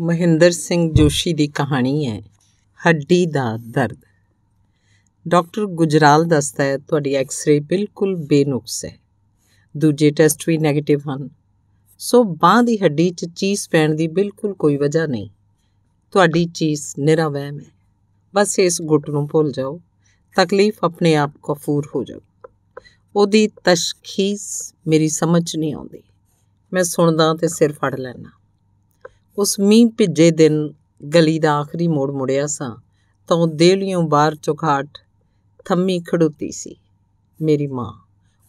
ਮਹਿੰਦਰ ਸਿੰਘ ਜੋਸ਼ੀ ਦੀ ਕਹਾਣੀ ਹੈ ਹੱਡੀ ਦਾ ਦਰਦ ਡਾਕਟਰ ਗੁਜਰਾਲ ਦੱਸਦਾ ਹੈ ਤੁਹਾਡੀ ਐਕਸ-ਰੇ ਬਿਲਕੁਲ ਬੇਨੁਕਸ ਹੈ ਦੂਜੇ ਟੈਸਟ ਵੀ ਨੈਗੇਟਿਵ ਹਨ ਸੋ ਬਾਹ ਦੀ ਹੱਡੀ 'ਚ ਚੀਸ ਪੈਣ ਦੀ ਬਿਲਕੁਲ ਕੋਈ ਵਜ੍ਹਾ ਨਹੀਂ ਤੁਹਾਡੀ ਚੀਸ ਨਿਰਵੈਮ ਹੈ ਬਸ ਇਸ ਗੁੱਟ ਨੂੰ ਭੁੱਲ ਜਾਓ ਤਕਲੀਫ ਆਪਣੇ ਆਪ ਕਫੂਰ ਹੋ ਜਾਊ ਉਹਦੀ ਤਸ਼ਖੀਸ ਮੇਰੀ ਸਮਝ ਨਹੀਂ ਆਉਂਦੀ ਮੈਂ ਸੁਣਦਾ ਤੇ ਸਿਰ ਫੜ ਲੈਣਾ ਉਸ ਮੀਂਹ ਭਿੱਜੇ ਦਿਨ ਗਲੀ ਦਾ ਆਖਰੀ ਮੋੜ ਮੁੜਿਆ ਸਾਂ ਤਾਂ ਉਹ ਬਾਹਰ ਚੁਖਾਟ ਥੰਮੀ ਖੜੂਤੀ ਸੀ ਮੇਰੀ ਮਾਂ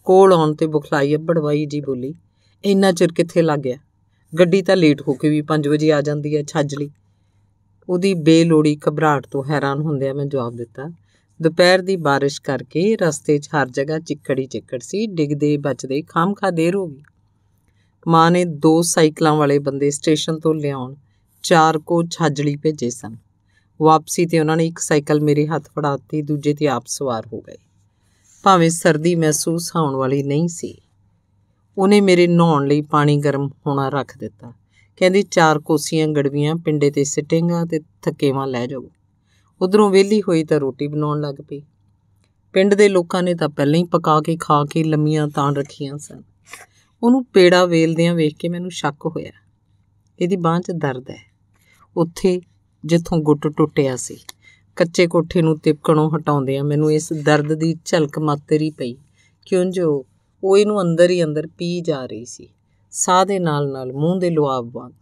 ਕੋਲ ਆਉਣ ਤੇ ਬੁਖਲਾਈ ਅੱਬੜਵਾਈ ਜੀ ਬੋਲੀ ਇੰਨਾ ਚਿਰ ਕਿੱਥੇ ਲੱਗ ਗਿਆ ਗੱਡੀ ਤਾਂ ਲੇਟ ਹੋ ਕੇ ਵੀ 5 ਵਜੇ ਆ ਜਾਂਦੀ ਹੈ ਛੱਜਲੀ ਉਹਦੀ ਬੇਲੋੜੀ ਘਬਰਾਹਟ ਤੋਂ ਹੈਰਾਨ ਹੁੰਦਿਆਂ ਮੈਂ ਜਵਾਬ ਦਿੱਤਾ ਦੁਪਹਿਰ ਦੀ بارش ਕਰਕੇ ਰਸਤੇ 'ਚ ਹਰ ਜਗ੍ਹਾ ਚਿੱਕੜੀ ਚਿੱਕੜ ਸੀ ਡਿੱਗਦੇ ਬਚਦੇ ਖਾਮਖਾ ਦੇਰ ਹੋ ਗਈ ਮਾਂ ਨੇ ਦੋ ਸਾਈਕਲਾਂ ਵਾਲੇ ਬੰਦੇ ਸਟੇਸ਼ਨ ਤੋਂ ਲਿਆਉਣ ਚਾਰ ਕੋ ਛਾਜਲੀ ਭੇਜੇ ਸਨ ਵਾਪਸੀ ਤੇ ਉਹਨਾਂ ਨੇ ਇੱਕ ਸਾਈਕਲ ਮੇਰੇ ਹੱਥ ਫੜਾ ਦਿੱਤੀ ਦੂਜੇ ਤੇ ਆਪ ਸਵਾਰ ਹੋ ਗਏ ਭਾਵੇਂ ਸਰਦੀ ਮਹਿਸੂਸ ਹੋਣ ਵਾਲੀ ਨਹੀਂ ਸੀ ਉਹਨੇ ਮੇਰੇ ਨਹਾਉਣ ਲਈ ਪਾਣੀ ਗਰਮ ਹੋਣਾ ਰੱਖ ਦਿੱਤਾ ਕਹਿੰਦੀ ਚਾਰ ਕੋਸੀਆਂ ਗੜਵੀਆਂ ਪਿੰਡੇ ਤੇ ਸਿਟਿੰਗਾਂ ਤੇ ਥੱਕੇਵਾਂ ਲੈ ਜਾਓ ਉਧਰੋਂ ਵਿਹਲੀ ਹੋਈ ਤਾਂ ਰੋਟੀ ਬਣਾਉਣ ਲੱਗ ਪਈ ਪਿੰਡ ਦੇ ਲੋਕਾਂ ਨੇ ਤਾਂ ਪਹਿਲਾਂ ਹੀ ਪਕਾ ਕੇ ਖਾ ਕੇ ਲੰਮੀਆਂ ਤਾਂ ਰੱਖੀਆਂ ਸਨ ਉਹਨੂੰ ਪੇੜਾ ਵੇਲਦਿਆਂ ਵੇਖ ਕੇ ਮੈਨੂੰ ਸ਼ੱਕ ਹੋਇਆ ਇਹਦੀ ਬਾਹ 'ਚ ਦਰਦ ਹੈ ਉੱਥੇ ਜਿੱਥੋਂ ਗੁੱਟ ਟੁੱਟਿਆ ਸੀ ਕੱਚੇ ਕੋਠੇ ਨੂੰ ਤਿਪਕਣੋਂ ਆ ਮੈਨੂੰ ਇਸ ਦਰਦ ਦੀ ਝਲਕ ਮਾਤਰੀ ਪਈ ਕਿਉਂ ਜੋ ਉਹ ਇਹਨੂੰ ਅੰਦਰ ਹੀ ਅੰਦਰ ਪੀ ਜਾ ਰਹੀ ਸੀ ਸਾਹ ਦੇ ਨਾਲ-ਨਾਲ ਮੂੰਹ ਦੇ ਲੁਆਬ ਵਾਂਗ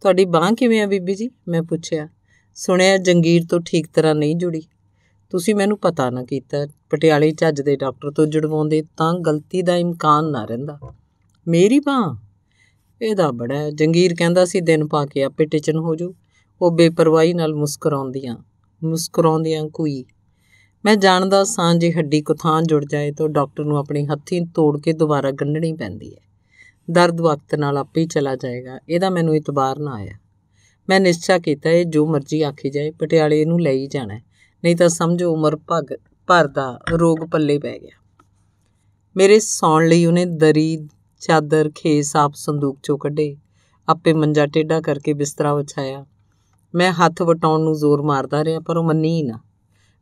ਤੁਹਾਡੀ ਬਾਹ ਕਿਵੇਂ ਆ ਬੀਬੀ ਜੀ ਮੈਂ ਪੁੱਛਿਆ ਸੁਣਿਆ ਜੰਗੀਰ ਤੋਂ ਠੀਕ ਤਰ੍ਹਾਂ ਨਹੀਂ ਜੁੜੀ ਤੁਸੀਂ ਮੈਨੂੰ ਪਤਾ ਨਾ ਕੀਤਾ ਪਟਿਆਲੇ ਚੱਜ ਦੇ ਡਾਕਟਰ ਤੋਂ ਜੜਵਾਉਂਦੇ ਤਾਂ ਗਲਤੀ ਦਾ ਇਮਕਾਨ ਨਾ ਰਹਿੰਦਾ ਮੇਰੀ ਬਾਹ ਇਹਦਾ ਬੜਾ ਜੰਗੀਰ ਕਹਿੰਦਾ ਸੀ ਦਿਨ ਪਾ ਕੇ ਆਪੇ ਟਿਚਨ ਹੋ ਜੂ ਉਹ ਬੇਪਰਵਾਹੀ ਨਾਲ ਮੁਸਕਰਾਉਂਦੀਆਂ ਮੁਸਕਰਾਉਂਦੀਆਂ ਕੋਈ ਮੈਂ ਜਾਣਦਾ ਸਾਂ ਜੇ ਹੱਡੀ ਕੁਥਾਂ ਜੁੜ ਜਾਏ ਤਾਂ ਡਾਕਟਰ ਨੂੰ ਆਪਣੀ ਹੱਥੀਂ ਤੋੜ ਕੇ ਦੁਬਾਰਾ ਗੰਢਣੀ ਪੈਂਦੀ ਹੈ ਦਰਦ ਵਕਤ ਨਾਲ ਆਪੇ ਹੀ ਚਲਾ ਜਾਏਗਾ ਇਹਦਾ ਮੈਨੂੰ ਇਤਬਾਰ ਨਾ ਆਇਆ ਮੈਂ ਨਿਸ਼ਚਾ ਕੀਤਾ ਇਹ ਜੋ ਮਰਜ਼ੀ ਆਖੀ ਜਾਏ ਪਟਿਆਲੇ ਨੂੰ ਲੈ ਹੀ ਜਾਣਾ ਨਹੀਂ ਤਾਂ ਸਮਝੋ ਉਮਰ ਭਗ ਭਰ ਦਾ ਰੋਗ ਪੱਲੇ ਪੈ ਗਿਆ ਮੇਰੇ ਸੌਣ ਲਈ ਉਹਨੇ ਦਰੀ ਚਾਦਰ ਖੇ ਸਾਫ ਸੰਦੂਕ ਚੋਂ ਕੱਢੇ ਆਪੇ ਮੰਜਾ ਟੇਡਾ ਕਰਕੇ ਬਿਸਤਰਾ ਵਿਛਾਇਆ ਮੈਂ ਹੱਥ ਵਟਾਉਣ ਨੂੰ ਜ਼ੋਰ ਮਾਰਦਾ ਰਿਹਾ ਪਰ ਉਹ ਮੰਨੀ ਹੀ ਨਾ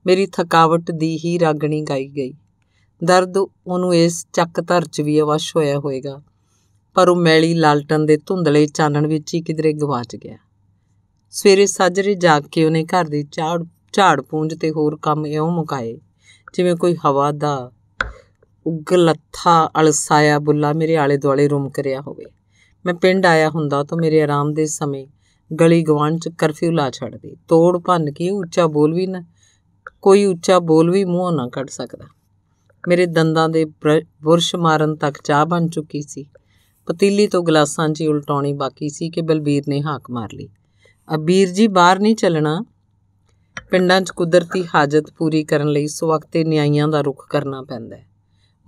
ਮੇਰੀ ਥਕਾਵਟ ਦੀ ਹੀ ਰਾਗਣੀ ਗਾਈ ਗਈ ਦਰਦ ਉਹਨੂੰ ਇਸ ਚੱਕ ਧਰ ਚ ਵੀ ਅਵਸ਼ ਹੋਇਆ ਹੋਵੇਗਾ ਪਰ ਉਹ ਮੈਲੀ ਲਾਲਟਨ ਦੇ ਧੁੰਦਲੇ ਚਾਨਣ ਵਿੱਚ ਹੀ ਕਿਧਰੇ ਗਵਾਚ ਗਿਆ ਸਵੇਰੇ ਸਾਜਰੇ ਜਾਗ ਕੇ ਉਹਨੇ ਘਰ ਦੀ ਝਾੜ ਝਾੜ ਪੂੰਝ ਤੇ ਹੋਰ ਕੰਮ ਇਉਂ ਮੁਕਾਏ ਜਿਵੇਂ ਕੋਈ ਹਵਾ ਦਾ ਉਗਲੱਥਾ ਅਲਸਾਇਆ ਬੁੱਲਾ ਮੇਰੇ ਆਲੇ ਦੁਆਲੇ ਰੁਮ ਕਰਿਆ ਹੋਵੇ ਮੈਂ ਪਿੰਡ ਆਇਆ ਹੁੰਦਾ ਤਾਂ ਮੇਰੇ ਆਰਾਮ ਦੇ ਸਮੇਂ ਗਲੀ ਗਵਾਂਢ 'ਚ ਕਰਫਿਊ ਲਾ ਛੱਡਦੇ ਤੋੜ ਭੰਨ ਕੇ ਉੱਚਾ ਬੋਲ ਵੀ ਨਾ ਕੋਈ ਉੱਚਾ ਬੋਲ ਵੀ ਮੂੰਹੋਂ ਨਾ ਕੱਢ ਸਕਦਾ ਮੇਰੇ ਦੰਦਾਂ ਦੇ ਬੁਰਸ਼ ਮਾਰਨ ਤੱਕ ਚਾਹ ਬਣ ਚੁੱਕੀ ਸੀ ਪਤੀਲੀ ਤੋਂ ਗਲਾਸਾਂ 'ਚ ਉਲਟਾਉਣੀ ਬਾਕੀ ਸੀ ਕਿ ਬਲਬੀਰ ਨੇ ਹਾਕ ਮਾਰ ਲਈ ਅਬੀਰ ਜੀ ਬਾਹਰ ਨਹੀਂ ਚੱਲਣਾ ਪਿੰਡਾਂ 'ਚ ਕੁਦਰਤੀ ਹਾਜਤ ਪੂਰੀ ਕਰਨ ਲਈ ਸਵਖਤੇ ਨਿਆਈਆਂ ਦਾ ਰੁਖ ਕਰਨਾ ਪੈਂਦਾ ਹੈ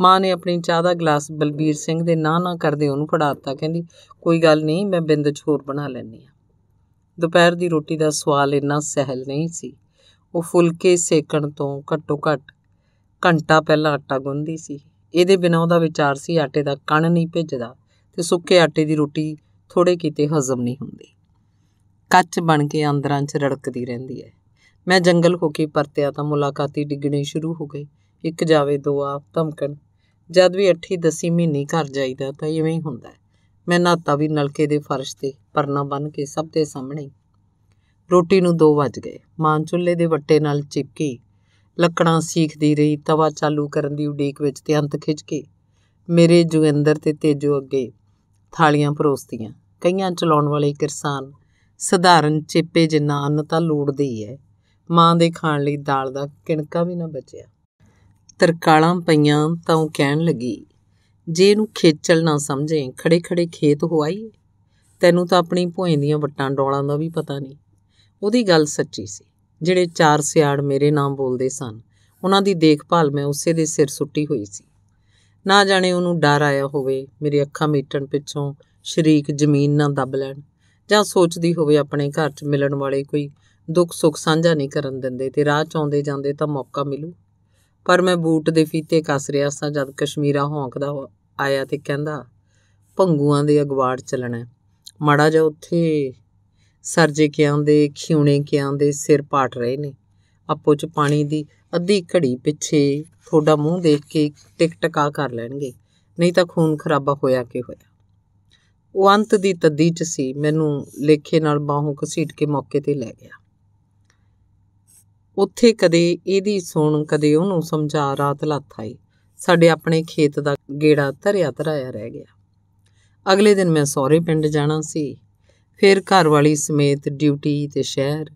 ਮਾਂ ਨੇ ਆਪਣੀ ਚਾਹ ਦਾ ਗਲਾਸ ਬਲਬੀਰ ਸਿੰਘ ਦੇ ਨਾਂ ਨਾ ਕਰਦੇ ਉਹਨੂੰ ਫੜਾ ਦਿੱਤਾ ਕਹਿੰਦੀ ਕੋਈ ਗੱਲ ਨਹੀਂ ਮੈਂ ਬਿੰਦ ਹੋਰ ਬਣਾ ਲੈਣੀ ਆ ਦੁਪਹਿਰ ਦੀ ਰੋਟੀ ਦਾ ਸਵਾਲ ਇੰਨਾ ਸਹਿਲ ਨਹੀਂ ਸੀ ਉਹ ਫੁਲਕੇ ਸੇਕਣ ਤੋਂ ਘੱਟੋ ਘੱਟ ਘੰਟਾ ਪਹਿਲਾਂ ਆਟਾ ਗੁੰਨਦੀ ਸੀ ਇਹਦੇ ਬਿਨਾਂ ਉਹਦਾ ਵਿਚਾਰ ਸੀ ਆਟੇ ਦਾ ਕਣ ਨਹੀਂ ਭਿੱਜਦਾ ਤੇ ਸੁੱਕੇ ਆਟੇ ਦੀ ਰੋਟੀ ਥੋੜੇ ਕੀਤੇ ਹਜ਼ਮ ਨਹੀਂ ਹੁੰਦੀ ਕੱਚ ਬਣ ਕੇ ਅੰਦਰਾਂ 'ਚ ਰੜਕਦੀ ਰਹਿੰਦੀ ਹੈ ਮੈਂ ਜੰਗਲ ਹੋ ਕੇ ਪਰਤਿਆ ਤਾਂ ਮੁਲਾਕਾਤੀ ਡਿੱਗਣੇ ਸ਼ੁਰੂ ਹੋ ਗਏ ਇੱਕ ਜਾਵੇ ਦੋ ਆਪ ਧਮਕਣ ਜਦ ਵੀ 8 10 ਮਹੀਨੇ ਘਰ ਜਾਈਦਾ ਤਾਂ ਇਵੇਂ ਹੀ ਹੁੰਦਾ ਮੈਂ ਨਾਤਾ ਵੀ ਨਲਕੇ ਦੇ ਫਰਸ਼ ਤੇ ਪਰਨਾ ਬੰਨ ਕੇ ਸਭ ਦੇ ਸਾਹਮਣੇ ਰੋਟੀ ਨੂੰ 2 ਵਜ ਗਏ ਮਾਂ ਚੁੱਲ੍ਹੇ ਦੇ ਵੱਟੇ ਨਾਲ ਚਿਪਕੀ ਲੱਕੜਾਂ ਸੀਖਦੀ ਰਹੀ ਤਵਾ ਚਾਲੂ ਕਰਨ ਦੀ ਉਡੀਕ ਵਿੱਚ ਤੇ ਅੰਤ ਖਿੱਚ ਕੇ ਮੇਰੇ ਜੁਗਿੰਦਰ ਤੇ ਤੇਜੋ ਅੱਗੇ ਥਾਲੀਆਂ ਪਰੋਸਤੀਆਂ ਕਈਆਂ ਚਲਾਉਣ ਵਾਲੇ ਕਿਰਸਾਨ ਸਧਾਰਨ ਚੇਪੇ ਜਿੰਨਾ ਅੰਨ ਤਾਂ ਲੋੜਦੇ ਹੀ ਐ ਮਾਂ ਦੇ ਖਾਣ ਲਈ ਦਾਲ ਦਾ ਕਿਣਕਾ ਵੀ ਨਾ ਬਚਿਆ ਤਰਕਾਲਾਂ ਪਈਆਂ ਤਾਂ ਉਹ ਕਹਿਣ ਲੱਗੀ ਜੇ ਇਹਨੂੰ ਖੇਚਲ ਨਾ ਸਮਝੇ ਖੜੇ ਖੜੇ ਖੇਤ ਹੋ ਆਈ ਤੈਨੂੰ ਤਾਂ ਆਪਣੀ ਭੋਏ ਦੀਆਂ ਵੱਟਾਂ ਡੋਲਾਂ ਦਾ ਵੀ ਪਤਾ ਨਹੀਂ ਉਹਦੀ ਗੱਲ ਸੱਚੀ ਸੀ ਜਿਹੜੇ ਚਾਰ ਸਿਆੜ ਮੇਰੇ ਨਾਮ ਬੋਲਦੇ ਸਨ ਉਹਨਾਂ ਦੀ ਦੇਖਭਾਲ ਮੈਂ ਉਸੇ ਦੇ ਸਿਰ ਸੁੱਟੀ ਹੋਈ ਸੀ ਨਾ ਜਾਣੇ ਉਹਨੂੰ ਡਰ ਆਇਆ ਹੋਵੇ ਮੇਰੀ ਅੱਖਾਂ ਮੀਟਣ ਪਿੱਛੋਂ ਸ਼ਰੀਕ ਜ਼ਮੀਨ ਨਾ ਦੱਬ ਲੈਣ ਜਾਂ ਸੋਚਦੀ ਹੋਵੇ ਆਪਣੇ ਘਰ 'ਚ ਮਿਲਣ ਵਾਲੇ ਕੋਈ ਦੁੱਖ ਸੁੱਖ ਸਾਂਝਾ ਨਹੀਂ ਕਰਨ ਦਿੰਦੇ ਤੇ ਰਾਹ 'ਚ ਆਉਂਦੇ ਜਾਂਦੇ ਤਾਂ ਮੌਕਾ ਮਿਲੂ ਪਰ ਮੈਂ ਬੂਟ ਦੇ ਫੀਤੇ ਕੱਸ ਰਿਹਾ ਸਾਂ ਜਦ ਕਸ਼ਮੀਰਾ ਹੌਂਕਦਾ ਆਇਆ ਤੇ ਕਹਿੰਦਾ ਭੰਗੂਆਂ ਦੇ ਅਗਵਾੜ ਚੱਲਣਾ ਮਾੜਾ ਜਿਹਾ ਉੱਥੇ ਸਰਜੇ ਕਿਆਂ ਦੇ ਖਿਉਣੇ ਕਿਆਂ ਦੇ ਸਿਰ ਪਾਟ ਰਹੇ ਨੇ ਆਪੋ ਚ ਪਾਣੀ ਦੀ ਅੱਧੀ ਘੜੀ ਪਿੱਛੇ ਥੋੜਾ ਮੂੰਹ ਦੇਖ ਕੇ ਟਿਕ ਟਕਾ ਕਰ ਲੈਣਗੇ ਨਹੀਂ ਤਾਂ ਖੂਨ ਖਰਾਬਾ ਹੋਇਆ ਕਿ ਹੋਇਆ ਉਹ ਅੰਤ ਦੀ ਤੱਦੀ ਚ ਸੀ ਮੈਨੂੰ ਲੇਖੇ ਨਾਲ ਬਾਹੋਂ ਘਸੀਟ ਕੇ ਮੌਕੇ ਤੇ ਲੈ ਗਿਆ ਉੱਥੇ ਕਦੇ ਇਹਦੀ ਸੁਣ ਕਦੇ ਉਹਨੂੰ ਸਮਝਾ ਰਾਤ ਲੱਥ ਆਈ ਸਾਡੇ ਆਪਣੇ ਖੇਤ ਦਾ ਗੇੜਾ ਧਰਿਆ ਧਰਾਇਆ ਰਹਿ ਗਿਆ ਅਗਲੇ ਦਿਨ ਮੈਂ ਸੌਰੇ ਪਿੰਡ ਜਾਣਾ ਸੀ ਫਿਰ ਘਰ ਵਾਲੀ ਸਮੇਤ ਡਿਊਟੀ ਤੇ ਸ਼ਹਿਰ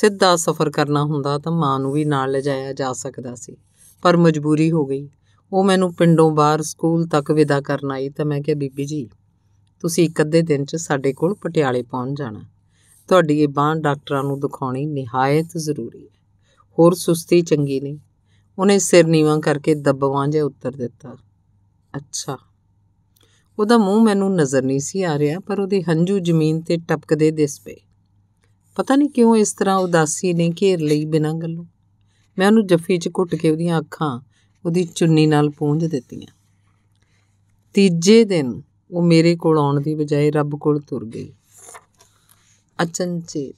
ਸਿੱਧਾ ਸਫ਼ਰ ਕਰਨਾ ਹੁੰਦਾ ਤਾਂ ਮਾਂ ਨੂੰ ਵੀ ਨਾਲ ਲਿਜਾਇਆ ਜਾ ਸਕਦਾ ਸੀ ਪਰ ਮਜਬੂਰੀ ਹੋ ਗਈ ਉਹ ਮੈਨੂੰ ਪਿੰਡੋਂ ਬਾਹਰ ਸਕੂਲ ਤੱਕ ਵਿਦਾ ਕਰਨ ਆਈ ਤਾਂ ਮੈਂ ਕਿਹਾ ਬੀਬੀ ਜੀ ਤੁਸੀਂ ਇੱਕ ਅੱਧੇ ਦਿਨ 'ਚ ਸਾਡੇ ਕੋਲ ਪਟਿਆਲੇ ਪਹੁੰਚ ਜਾਣਾ ਤੁਹਾਡੀ ਇਹ ਬਾਹ ਡਾਕਟਰਾਂ ਨੂੰ ਦਿਖਾਉਣੀ ਨਿਹਾਇਤ ਜ਼ਰੂਰੀ ਹੈ ਹੋਰ ਸੁਸਤੀ ਚੰਗੀ ਨਹੀਂ ਉਹਨੇ ਸਿਰ ਨੀਵਾਂ ਕਰਕੇ ਦੱਬਵਾਂ ਜਿਹਾ ਉੱਤਰ ਦਿੱਤਾ ਅੱਛਾ ਉਹਦਾ ਮੂੰਹ ਮੈਨੂੰ ਨਜ਼ਰ ਨਹੀਂ ਸੀ ਆ ਰਿਹਾ ਪਰ ਉਹਦੇ ਹੰਝੂ ਜ਼ਮੀਨ ਤੇ ਟਪਕਦੇ ਦਿਸ ਪਏ ਪਤਾ ਨਹੀਂ ਕਿਉਂ ਇਸ ਤਰ੍ਹਾਂ ਉਦਾਸੀ ਨੇ ਘੇਰ ਲਈ ਬਿਨਾਂ ਗੱਲੋਂ ਮੈਂ ਉਹਨੂੰ ਜੱਫੀ 'ਚ ਘੁੱਟ ਕੇ ਉਹਦੀਆਂ ਅੱਖਾਂ ਉਹਦੀ ਚੁੰਨੀ ਨਾਲ ਪੂੰਝ ਦਿੱਤੀਆਂ ਤੀਜੇ ਦਿਨ ਉਹ ਮੇਰੇ ਕੋਲ ਆਉਣ ਦੀ ਬਜਾਏ ਰੱਬ ਕੋਲ ਤੁਰ ਗਈ ਅਚਨਚੇਤ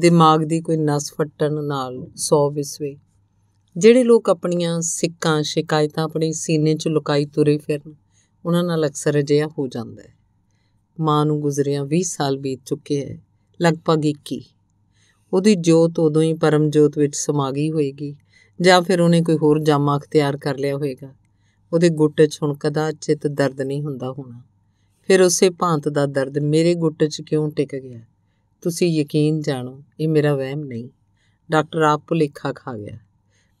ਦਿਮਾਗ ਦੀ ਕੋਈ ਨਸ ਫੱਟਣ ਨਾਲ ਸੌ ਵਿਸਵੇ ਜਿਹੜੇ ਲੋਕ ਆਪਣੀਆਂ ਸਿੱਕਾਂ ਸ਼ਿਕਾਇਤਾਂ ਆਪਣੇ ਸੀਨੇ 'ਚ ਲੁਕਾਈ ਤੁਰੇ ਫਿਰਨ ਉਹਨਾਂ ਨਾਲ ਅਕਸਰ ਅਜਿਹਾ ਹੋ ਜਾਂਦਾ ਹੈ ਮਾਂ ਨੂੰ ਗੁਜ਼ਰਿਆ 20 ਸਾਲ ਬੀਤ ਚੁੱਕੇ ਹੈ ਲਗਭਗ 21 ਉਹਦੀ ਜੋਤ ਉਦੋਂ ਹੀ ਪਰਮ ਜੋਤ ਵਿੱਚ ਸਮਾ ਗਈ ਹੋਏਗੀ ਜਾਂ ਫਿਰ ਉਹਨੇ ਕੋਈ ਹੋਰ ਜਾਮਾ ਅਖਤਿਆਰ ਕਰ ਲਿਆ ਹੋਵੇਗਾ ਉਹਦੇ ਗੁੱਟ 'ਚ ਹੁਣ ਕਦਾ ਚਿਤ ਦਰਦ ਨਹੀਂ ਹੁੰਦਾ ਹੋਣਾ ਫਿਰ ਉਸੇ ਭਾਂਤ ਦਾ ਦਰਦ ਮੇਰੇ ਗੁੱਟ 'ਚ ਕਿਉਂ ਟਿਕ ਗਿਆ ਤੁਸੀਂ ਯਕੀਨ ਜਾਣੋ ਇਹ ਮੇਰਾ ਵਹਿਮ ਨਹੀਂ ਡਾਕਟਰ ਆਪ ਭੁਲੇਖਾ ਖਾ ਗਿਆ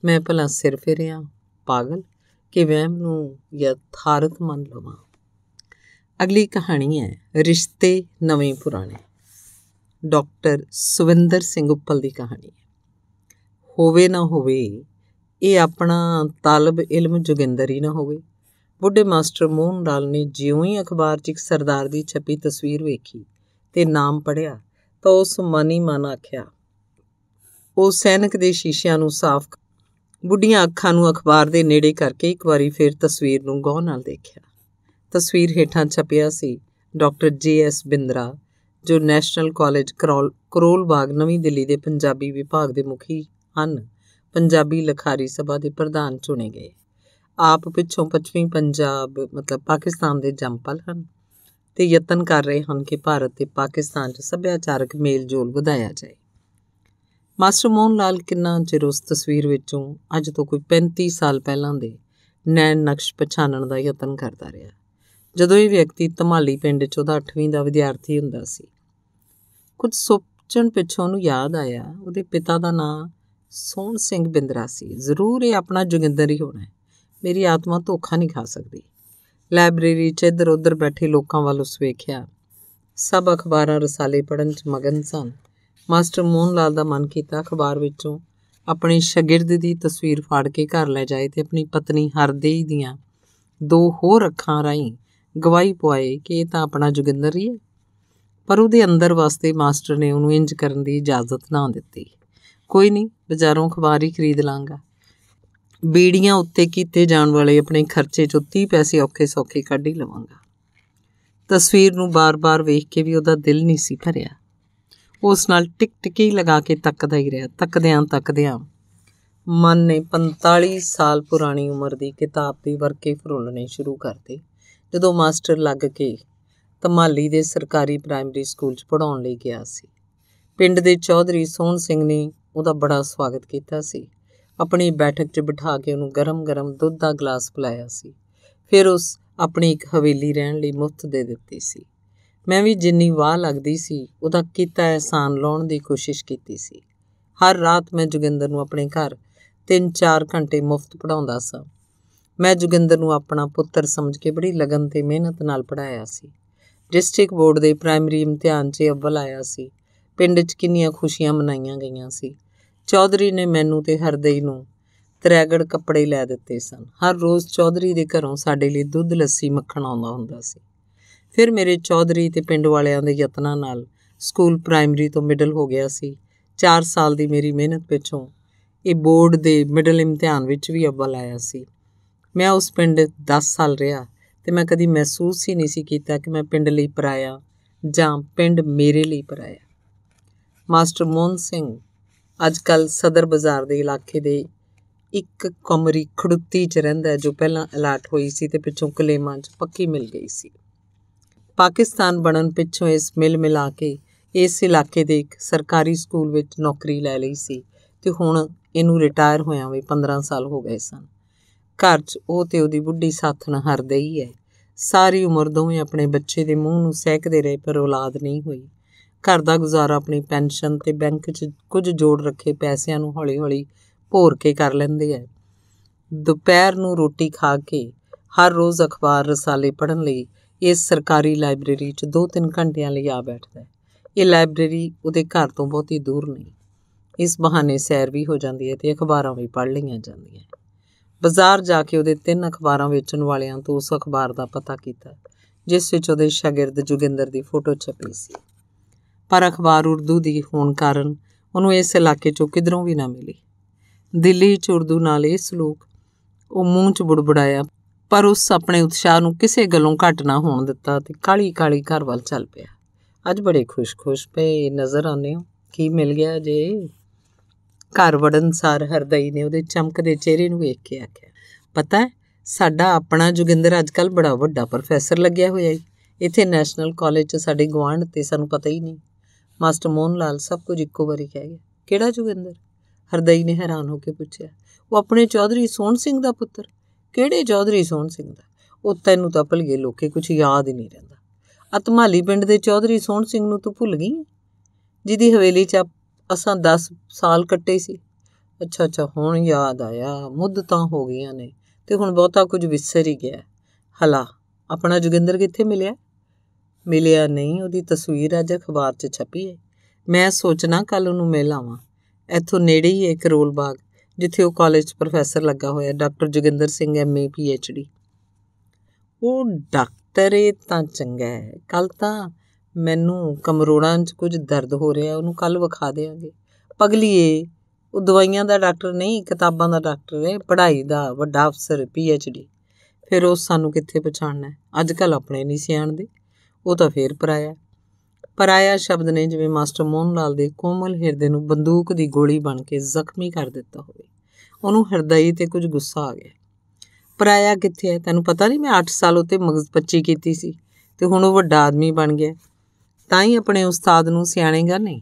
ਮੈਂ ਭਲਾ ਸਿਰ ਫੇਰਿਆ ਪਾਗਲ ਕਿ ਵਹਿਮ ਨੂੰ ਯਥਾਰਥ ਮੰਨ ਲਵਾਂ ਅਗਲੀ ਕਹਾਣੀ ਹੈ ਰਿਸ਼ਤੇ ਨਵੇਂ ਪੁਰਾਣੇ ਡਾਕਟਰ ਸੁਵਿੰਦਰ ਸਿੰਘ ਉੱਪਲ ਦੀ ਕਹਾਣੀ ਹੈ ਹੋਵੇ ਨਾ ਹੋਵੇ ਇਹ ਆਪਣਾ ਤਾਲਬ ਇਲਮ ਜੁਗਿੰਦਰੀ ਹੀ ਨਾ ਹੋਵੇ ਬੁੱਢੇ ਮਾਸਟਰ ਮੋਹਨ ਲਾਲ ਨੇ ਜਿਉਂ ਹੀ ਅਖਬਾਰ 'ਚ ਇੱਕ ਸਰਦਾਰ ਦੀ ਛਪੀ ਤਸਵੀਰ ਵੇਖੀ ਤੇ ਨਾਮ ਪੜਿਆ ਤਾਂ ਉਸ ਮਨੀ ਮਨ ਆਖਿਆ ਉਹ ਸੈਨਿਕ ਦੇ ਸ਼ੀਸ਼ਿਆਂ ਨੂੰ ਸਾਫ਼ ਬੁੱਢੀਆਂ ਅੱਖਾਂ ਨੂੰ ਅਖਬਾਰ ਦੇ ਨੇੜੇ ਕਰਕੇ ਇੱਕ ਵਾਰੀ ਫੇਰ ਤਸਵੀਰ ਨੂੰ ਗੌਰ ਨਾਲ ਦੇਖਿਆ ਤਸਵੀਰ ਹੇਠਾਂ ਛਪਿਆ ਸੀ ਡਾਕਟਰ ਜੀ ਐਸ ਬਿੰਦਰਾ ਜੋ ਨੈਸ਼ਨਲ ਕਾਲਜ ਕਰੋਲ ਬਾਗ ਨਵੀਂ ਦਿੱਲੀ ਦੇ ਪੰਜਾਬੀ ਵਿਭਾਗ ਦੇ ਮੁਖੀ ਹਨ ਪੰਜਾਬੀ ਲਖਾਰੀ ਸਭਾ ਦੇ ਪ੍ਰਧਾਨ ਚੁਣੇ ਗਏ ਆਪ ਪਿੱਛੋਂ ਪੱਛਮੀ ਪੰਜਾਬ ਮਤਲਬ ਪਾਕਿਸਤਾਨ ਦੇ ਜੰਪਲ ਹਨ ਤੇ ਯਤਨ ਕਰ ਰਹੇ ਹਨ ਕਿ ਭਾਰਤ ਤੇ ਪਾਕਿਸਤਾਨ 'ਚ ਸੱਭਿਆਚਾਰਕ ਮੇਲ-ਜੋਲ ਵਧਾਇਆ ਜਾਏ ਮਾਸਟਰ ਮੋਹਨ ਲਾਲ ਕਿੰਨਾ ਚਿਰ ਉਸ ਤਸਵੀਰ ਵਿੱਚੋਂ ਅੱਜ ਤੋਂ ਕੋਈ 35 ਸਾਲ ਪਹਿਲਾਂ ਦੇ ਨੈਣ ਨਕਸ਼ ਪਛਾਣਨ ਦਾ ਯਤਨ ਕਰਦਾ ਰਿਹਾ ਜਦੋਂ ਇਹ ਵਿਅਕਤੀ ਧਮਾਲੀ ਪਿੰਡ 'ਚ ਉਹਦਾ 8ਵੀਂ ਦਾ ਵਿਦਿਆਰਥੀ ਹੁੰਦਾ ਸੀ ਕੁਝ ਸੋਚਣ ਪਿੱਛੋਂ ਉਹਨੂੰ ਯਾਦ ਆਇਆ ਉਹਦੇ ਪਿਤਾ ਦਾ ਨਾਂ ਸੋਹਣ ਸਿੰਘ ਬਿੰਦਰਾ ਸੀ ਜ਼ਰੂਰ ਇਹ ਆਪਣਾ ਜੁਗਿੰਦਰ ਹੀ ਹੋਣਾ ਹੈ ਮੇਰੀ ਆਤਮਾ ਧੋਖਾ ਨਹੀਂ ਖਾ ਸਕਦੀ ਲਾਇਬ੍ਰੇਰੀ 'ਚ ਇਧਰ ਉਧਰ ਬੈਠੇ ਲੋਕਾਂ ਵੱਲ ਉਸ ਵੇਖਿਆ ਸਭ ਅਖਬਾਰਾਂ ਰਸਾਲੇ ਪੜਨ 'ਚ ਮਗਨ ਸਨ ਮਾਸਟਰ ਮੋਹਨ ਲਾਲ ਦਾ ਮਨ ਕੀਤਾ ਅਖਬਾਰ ਵਿੱਚੋਂ ਆਪਣੇ ਸ਼ਾਗਿਰਦ ਦੀ ਤਸਵੀਰ ਫਾੜ ਕੇ ਘਰ ਲੈ ਜਾਏ ਤੇ ਆਪਣੀ ਪਤਨੀ ਹਰਦੇਈ ਦੀਆਂ ਦੋ ਹੋਰ ਅੱਖਾਂ ਰਾਈ ਗਵਾਹੀ ਪਵਾਏ ਕਿ ਇਹ ਤਾਂ ਆਪਣਾ ਜੁਗਿੰਦਰ ਹੀ ਹੈ ਪਰ ਉਹਦੇ ਅੰਦਰ ਵਾਸਤੇ ਮਾਸਟਰ ਨੇ ਉਹਨੂੰ ਇੰਜ ਕਰਨ ਦੀ ਇਜਾਜ਼ਤ ਨਾ ਦਿੱਤੀ ਕੋਈ ਨਹੀਂ ਬਾਜ਼ਾਰੋਂ ਅਖਬਾਰ ਹੀ ਖਰੀਦ ਲਾਂਗਾ ਬੀੜੀਆਂ ਉੱਤੇ ਕੀਤੇ ਜਾਣ ਵਾਲੇ ਆਪਣੇ ਖਰਚੇ ਚੋਂ 30 ਪੈਸੇ ਔਖੇ ਸੌਖੇ ਕੱਢ ਹੀ ਲਵਾਂਗਾ ਤਸਵੀਰ ਨੂੰ ਬਾਰ-ਬਾਰ ਵੇਖ ਕੇ ਵੀ ਉਹਦਾ ਦਿਲ ਨਹੀਂ ਸੀ ਭਰਿਆ ਉਸ ਨਾਲ ਟਿਕ ਟਿਕੀ ਲਗਾ ਕੇ ਤੱਕਦਾ ਹੀ ਰਿਹਾ ਤੱਕਦਿਆਂ ਤੱਕਦਿਆਂ ਮਨ ਨੇ 45 ਸਾਲ ਪੁਰਾਣੀ ਉਮਰ ਦੀ ਕਿਤਾਬ ਦੀ ਵਰਕੇ ਫਰੋਲਣੇ ਸ਼ੁਰੂ ਕਰਤੇ ਜਦੋਂ ਮਾਸਟਰ ਲੱਗ ਕੇ ਤਮਾਲੀ ਦੇ ਸਰਕਾਰੀ ਪ੍ਰਾਇਮਰੀ ਸਕੂਲ 'ਚ ਪੜਾਉਣ ਲਈ ਗਿਆ ਸੀ ਪਿੰਡ ਦੇ ਚੌਧਰੀ ਸੋਹਣ ਸਿੰਘ ਨੇ ਉਹਦਾ ਬੜਾ ਸਵਾਗਤ ਕੀਤਾ ਸੀ ਆਪਣੀ ਬੈਠਕ 'ਚ ਬਿਠਾ ਕੇ ਉਹਨੂੰ ਗਰਮ-ਗਰਮ ਦੁੱਧ ਦਾ ਗਲਾਸ ਪਿਲਾਇਆ ਸੀ ਫਿਰ ਉਸ ਆਪਣੀ ਇੱਕ ਹਵੇਲੀ ਰਹਿਣ ਲਈ ਮੁਫਤ ਦੇ ਦਿੱਤੀ ਸੀ ਮੈਂ ਵੀ ਜਿੰਨੀ ਵਾਹ ਲੱਗਦੀ ਸੀ ਉਹਦਾ ਕੀਤਾ ਐਹਸਾਨ ਲਾਉਣ ਦੀ ਕੋਸ਼ਿਸ਼ ਕੀਤੀ ਸੀ ਹਰ ਰਾਤ ਮੈਂ ਜੁਗਿੰਦਰ ਨੂੰ ਆਪਣੇ ਘਰ 3-4 ਘੰਟੇ ਮੁਫਤ ਪੜਾਉਂਦਾ ਸਾਂ ਮੈਂ ਜੁਗਿੰਦਰ ਨੂੰ ਆਪਣਾ ਪੁੱਤਰ ਸਮਝ ਕੇ ਬੜੀ ਲਗਨ ਤੇ ਮਿਹਨਤ ਨਾਲ ਪੜਾਇਆ ਸੀ ਡਿਸਟ੍ਰਿਕਟ ਬੋਰਡ ਦੇ ਪ੍ਰਾਇਮਰੀ ਇਮਤਿਹਾਨ 'ਚ ਅਵਲ ਆਇਆ ਸੀ ਪਿੰਡ 'ਚ ਕਿੰਨੀਆਂ ਖੁਸ਼ੀਆਂ ਮਨਾਈਆਂ ਗਈਆਂ ਸੀ ਚੌਧਰੀ ਨੇ ਮੈਨੂੰ ਤੇ ਹਰਦਈ ਨੂੰ ਤਰੈਗੜ ਕੱਪੜੇ ਲੈ ਦਿੱਤੇ ਸਨ ਹਰ ਰੋਜ਼ ਚੌਧਰੀ ਦੇ ਘਰੋਂ ਸਾਡੇ ਲਈ ਦੁੱਧ ਲੱਸੀ ਮੱਖਣ ਆਉਂਦਾ ਹੁੰਦਾ ਸੀ ਫਿਰ ਮੇਰੇ ਚੌਧਰੀ ਤੇ ਪਿੰਡ ਵਾਲਿਆਂ ਦੇ ਯਤਨਾਂ ਨਾਲ ਸਕੂਲ ਪ੍ਰਾਇਮਰੀ ਤੋਂ ਮਿਡਲ ਹੋ ਗਿਆ ਸੀ 4 ਸਾਲ ਦੀ ਮੇਰੀ ਮਿਹਨਤ ਪਿੱਛੋਂ ਇਹ ਬੋਰਡ ਦੇ ਮਿਡਲ ਇਮਤਿਹਾਨ ਵਿੱਚ ਵੀ ਅੱਵਲ ਆਇਆ ਸੀ ਮੈਂ ਉਸ ਪਿੰਡ 10 ਸਾਲ ਰਿਹਾ ਤੇ ਮੈਂ ਕਦੀ ਮਹਿਸੂਸ ਹੀ ਨਹੀਂ ਸੀ ਕੀਤਾ ਕਿ ਮੈਂ ਪਿੰਡ ਲਈ ਪਰਾਇਆ ਜਾਂ ਪਿੰਡ ਮੇਰੇ ਲਈ ਪਰਾਇਆ ਮਾਸਟਰ ਮੋਹਨ ਸਿੰਘ ਅੱਜ ਕੱਲ ਸਦਰ ਬਾਜ਼ਾਰ ਦੇ ਇਲਾਕੇ ਦੇ ਇੱਕ ਕਮਰੀ ਖੜੁੱਤੀ 'ਚ ਰਹਿੰਦਾ ਜੋ ਪਹਿਲਾਂ ਅਲਰਟ ਹੋਈ ਸੀ ਤੇ ਪਿੱਛੋਂ ਕਲੇਮਾਂ 'ਚ ਪੱਕੀ ਮਿਲ ਗਈ ਸੀ ਪਾਕਿਸਤਾਨ ਬਣਨ ਪਿੱਛੋਂ ਇਸ ਮਿਲ ਮਿਲਾ ਕੇ ਇਸ ਇਲਾਕੇ ਦੇ ਇੱਕ ਸਰਕਾਰੀ ਸਕੂਲ ਵਿੱਚ ਨੌਕਰੀ ਲੈ ਲਈ ਸੀ ਤੇ ਹੁਣ ਇਹਨੂੰ ਰਿਟਾਇਰ ਹੋਇਆ ਵੀ 15 ਸਾਲ ਹੋ ਗਏ ਸਨ ਘਰ 'ਚ ਉਹ ਤੇ ਉਹਦੀ ਬੁੱਢੀ ਸਾਥਣ ਹਰਦੇ ਹੀ ਹੈ ਸਾਰੀ ਉਮਰ ਦੋਵੇਂ ਆਪਣੇ ਬੱਚੇ ਦੇ ਮੂੰਹ ਨੂੰ ਸਹਿਕਦੇ ਰਹੇ ਪਰ ਔਲਾਦ ਨਹੀਂ ਹੋਈ ਘਰ ਦਾ ਗੁਜ਼ਾਰਾ ਆਪਣੀ ਪੈਨਸ਼ਨ ਤੇ ਬੈਂਕ 'ਚ ਕੁਝ ਜੋੜ ਰੱਖੇ ਪੈਸਿਆਂ ਨੂੰ ਹੌਲੀ-ਹੌਲੀ ਭੋਰ ਕੇ ਕਰ ਲੈਂਦੇ ਐ ਦੁਪਹਿਰ ਨੂੰ ਰੋਟੀ ਖਾ ਕੇ ਹਰ ਰੋਜ਼ ਅਖਬਾਰ ਰਸਾਲੇ ਪੜ੍ਹਨ ਲਈ ਇਸ ਸਰਕਾਰੀ ਲਾਇਬ੍ਰੇਰੀ 'ਚ 2-3 ਘੰਟਿਆਂ ਲਈ ਆ ਬੈਠਦਾ ਹੈ ਇਹ ਲਾਇਬ੍ਰੇਰੀ ਉਹਦੇ ਘਰ ਤੋਂ ਬਹੁਤੀ ਦੂਰ ਨਹੀਂ ਇਸ ਬਹਾਨੇ ਸੈਰ ਵੀ ਹੋ ਜਾਂਦੀ ਹੈ ਤੇ ਅਖਬਾਰਾਂ ਵੀ ਪੜ੍ਹ ਲਈਆਂ ਜਾਂਦੀਆਂ ਬਾਜ਼ਾਰ ਜਾ ਕੇ ਉਹਦੇ ਤਿੰਨ ਅਖਬਾਰਾਂ ਵੇਚਣ ਵਾਲਿਆਂ ਤੋਂ ਉਸ ਅਖਬਾਰ ਦਾ ਪਤਾ ਕੀਤਾ ਜਿਸ ਵਿੱਚ ਉਹਦੇ ਸ਼ਾਗਿਰਦ ਜੁਗਿੰਦਰ ਦੀ ਫੋਟੋ ਛਪੀ ਸੀ ਪਰ ਅਖਬਾਰ ਉਰਦੂ ਦੀ ਹੋਣ ਕਾਰਨ ਉਹਨੂੰ ਇਸ ਇਲਾਕੇ 'ਚੋਂ ਕਿਧਰੋਂ ਵੀ ਨਾ ਮਿਲੀ ਦਿੱਲੀ 'ਚ ਉਰਦੂ ਨਾਲ ਇਹ ਸਲੂਕ ਉਹ ਮੂੰਹ 'ਚ ਬੁੜਬੜਾਇਆ ਪਰ ਉਸ ਆਪਣੇ ਉਤਸ਼ਾਹ ਨੂੰ ਕਿਸੇ ਗੱਲੋਂ ਘਟ ਨਾ ਹੋਣ ਦਿੱਤਾ ਤੇ ਕਾਲੀ ਕਾਲੀ ਘਰ ਵੱਲ ਚੱਲ ਪਿਆ ਅੱਜ ਬੜੇ ਖੁਸ਼-ਖੁਸ਼ ਪਏ ਨਜ਼ਰ ਆਉਂਦੇ ਹੋ ਕੀ ਮਿਲ ਗਿਆ ਜੇ ਘਰ ਵੜਨ ਸਾਰ ਹਰਦਈ ਨੇ ਉਹਦੇ ਚਮਕਦੇ ਚਿਹਰੇ ਨੂੰ ਵੇਖ ਕੇ ਆਖਿਆ ਪਤਾ ਸਾਡਾ ਆਪਣਾ ਜੋਗਿੰਦਰ ਅੱਜਕੱਲ ਬੜਾ ਵੱਡਾ ਪ੍ਰੋਫੈਸਰ ਲੱਗਿਆ ਹੋਇਆ ਹੈ ਇੱਥੇ ਨੈਸ਼ਨਲ ਕਾਲਜ 'ਚ ਸਾਡੇ ਗਵਾਂਢ ਤੇ ਸਾਨੂੰ ਪਤਾ ਹੀ ਨਹੀਂ ਮਾਸਟਰ ਮੋਹਨ ਲਾਲ ਸਭ ਕੁਝ ਇੱਕੋ ਵਾਰੀ ਕਹਿ ਗਿਆ ਕਿਹੜਾ ਜੋਗਿੰਦਰ ਹਰਦਈ ਨੇ ਹੈਰਾਨ ਹੋ ਕੇ ਪੁੱਛਿਆ ਉਹ ਆਪਣੇ ਚੌਧਰੀ ਸੋਹਣ ਸਿੰਘ ਦਾ ਪੁੱਤਰ ਕਿਹੜੇ ਚੌਧਰੀ ਸੋਹਣ ਸਿੰਘ ਦਾ ਉਹ ਤੈਨੂੰ ਤਾਂ ਭੁੱਲ ਗਏ ਲੋਕੇ ਕੁਝ ਯਾਦ ਹੀ ਨਹੀਂ ਰਹਿੰਦਾ ਅਤਮਾਲੀ ਪਿੰਡ ਦੇ ਚੌਧਰੀ ਸੋਹਣ ਸਿੰਘ ਨੂੰ ਤੂੰ ਭੁੱਲ ਗਈ ਜਿਹਦੀ ਹਵੇਲੀ 'ਚ ਅਸਾਂ 10 ਸਾਲ ਕੱਟੇ ਸੀ ਅੱਛਾ ਅੱਛਾ ਹੁਣ ਯਾਦ ਆਇਆ ਮੁੱਦ ਤਾਂ ਹੋ ਗਈਆਂ ਨੇ ਤੇ ਹੁਣ ਬਹੁਤਾ ਕੁਝ ਵਿਸਰ ਹੀ ਗਿਆ ਹਲਾ ਆਪਣਾ ਜੋਗਿੰਦਰ ਕਿੱਥੇ ਮਿਲਿਆ ਮਿਲਿਆ ਨਹੀਂ ਉਹਦੀ ਤਸਵੀਰ ਅੱਜ ਅਖਬਾਰ 'ਚ ਛਪੀ ਹੈ ਮੈਂ ਸੋਚਣਾ ਕੱਲ ਉਹਨੂੰ ਮਿਲ ਆਵਾਂ ਇੱਥੋਂ ਨੇੜੇ ਹੀ ਇੱਕ ਰੋਲ ਬਾਗ ਜਿੱਥੇ ਉਹ ਕਾਲਜ 'ਚ ਪ੍ਰੋਫੈਸਰ ਲੱਗਾ ਹੋਇਆ doctor Jaginder Singh MA PhD ਉਹ ਡਾਕਟਰੇ ਤਾਂ ਚੰਗਾ ਹੈ ਕੱਲ ਤਾਂ ਮੈਨੂੰ ਕਮਰੋੜਾਂ 'ਚ ਕੁਝ ਦਰਦ ਹੋ ਰਿਹਾ ਉਹਨੂੰ ਕੱਲ ਵਿਖਾ ਦੇਵਾਂਗੇ ਪਗਲੀਏ ਉਹ ਦਵਾਈਆਂ ਦਾ ਡਾਕਟਰ ਨਹੀਂ ਕਿਤਾਬਾਂ ਦਾ ਡਾਕਟਰ ਹੈ ਪੜ੍ਹਾਈ ਦਾ ਵੱਡਾ ਅਫਸਰ ਪੀਐਚਡੀ ਫਿਰ ਉਹ ਸਾਨੂੰ ਕਿੱਥੇ ਪਛਾਣਨਾ ਅੱਜ ਕੱਲ ਆਪਣੇ ਨਹੀਂ ਸਿਆਣਦੇ ਉਹ ਤਾਂ ਫੇਰ ਪਰਾਇਆ ਪਰਾਇਆ ਸ਼ਬਦ ਨੇ ਜਿਵੇਂ ਮਾਸਟਰ ਮੋਹਨ ਲਾਲ ਦੇ ਕੋਮਲ ਹਿਰਦੇ ਨੂੰ ਬੰਦੂਕ ਦੀ ਗੋਲੀ ਬਣ ਕੇ ਜ਼ਖਮੀ ਕਰ ਦਿੱਤਾ ਹੋਵੇ ਉਹਨੂੰ ਹਿਰਦਈ ਤੇ ਕੁਝ ਗੁੱਸਾ ਆ ਗਿਆ ਪਰਾਇਆ ਕਿੱਥੇ ਹੈ ਤੈਨੂੰ ਪਤਾ ਨਹੀਂ ਮੈਂ 8 ਸਾਲ ਉਤੇ ਮਗਜ਼ ਪੱਚੀ ਕੀਤੀ ਸੀ ਤੇ ਹੁਣ ਉਹ ਵੱਡਾ ਆਦਮੀ ਬਣ ਗਿਆ ਤਾਂ ਹੀ ਆਪਣੇ ਉਸਤਾਦ ਨੂੰ ਸਿਆਣੇਗਾ ਨਹੀਂ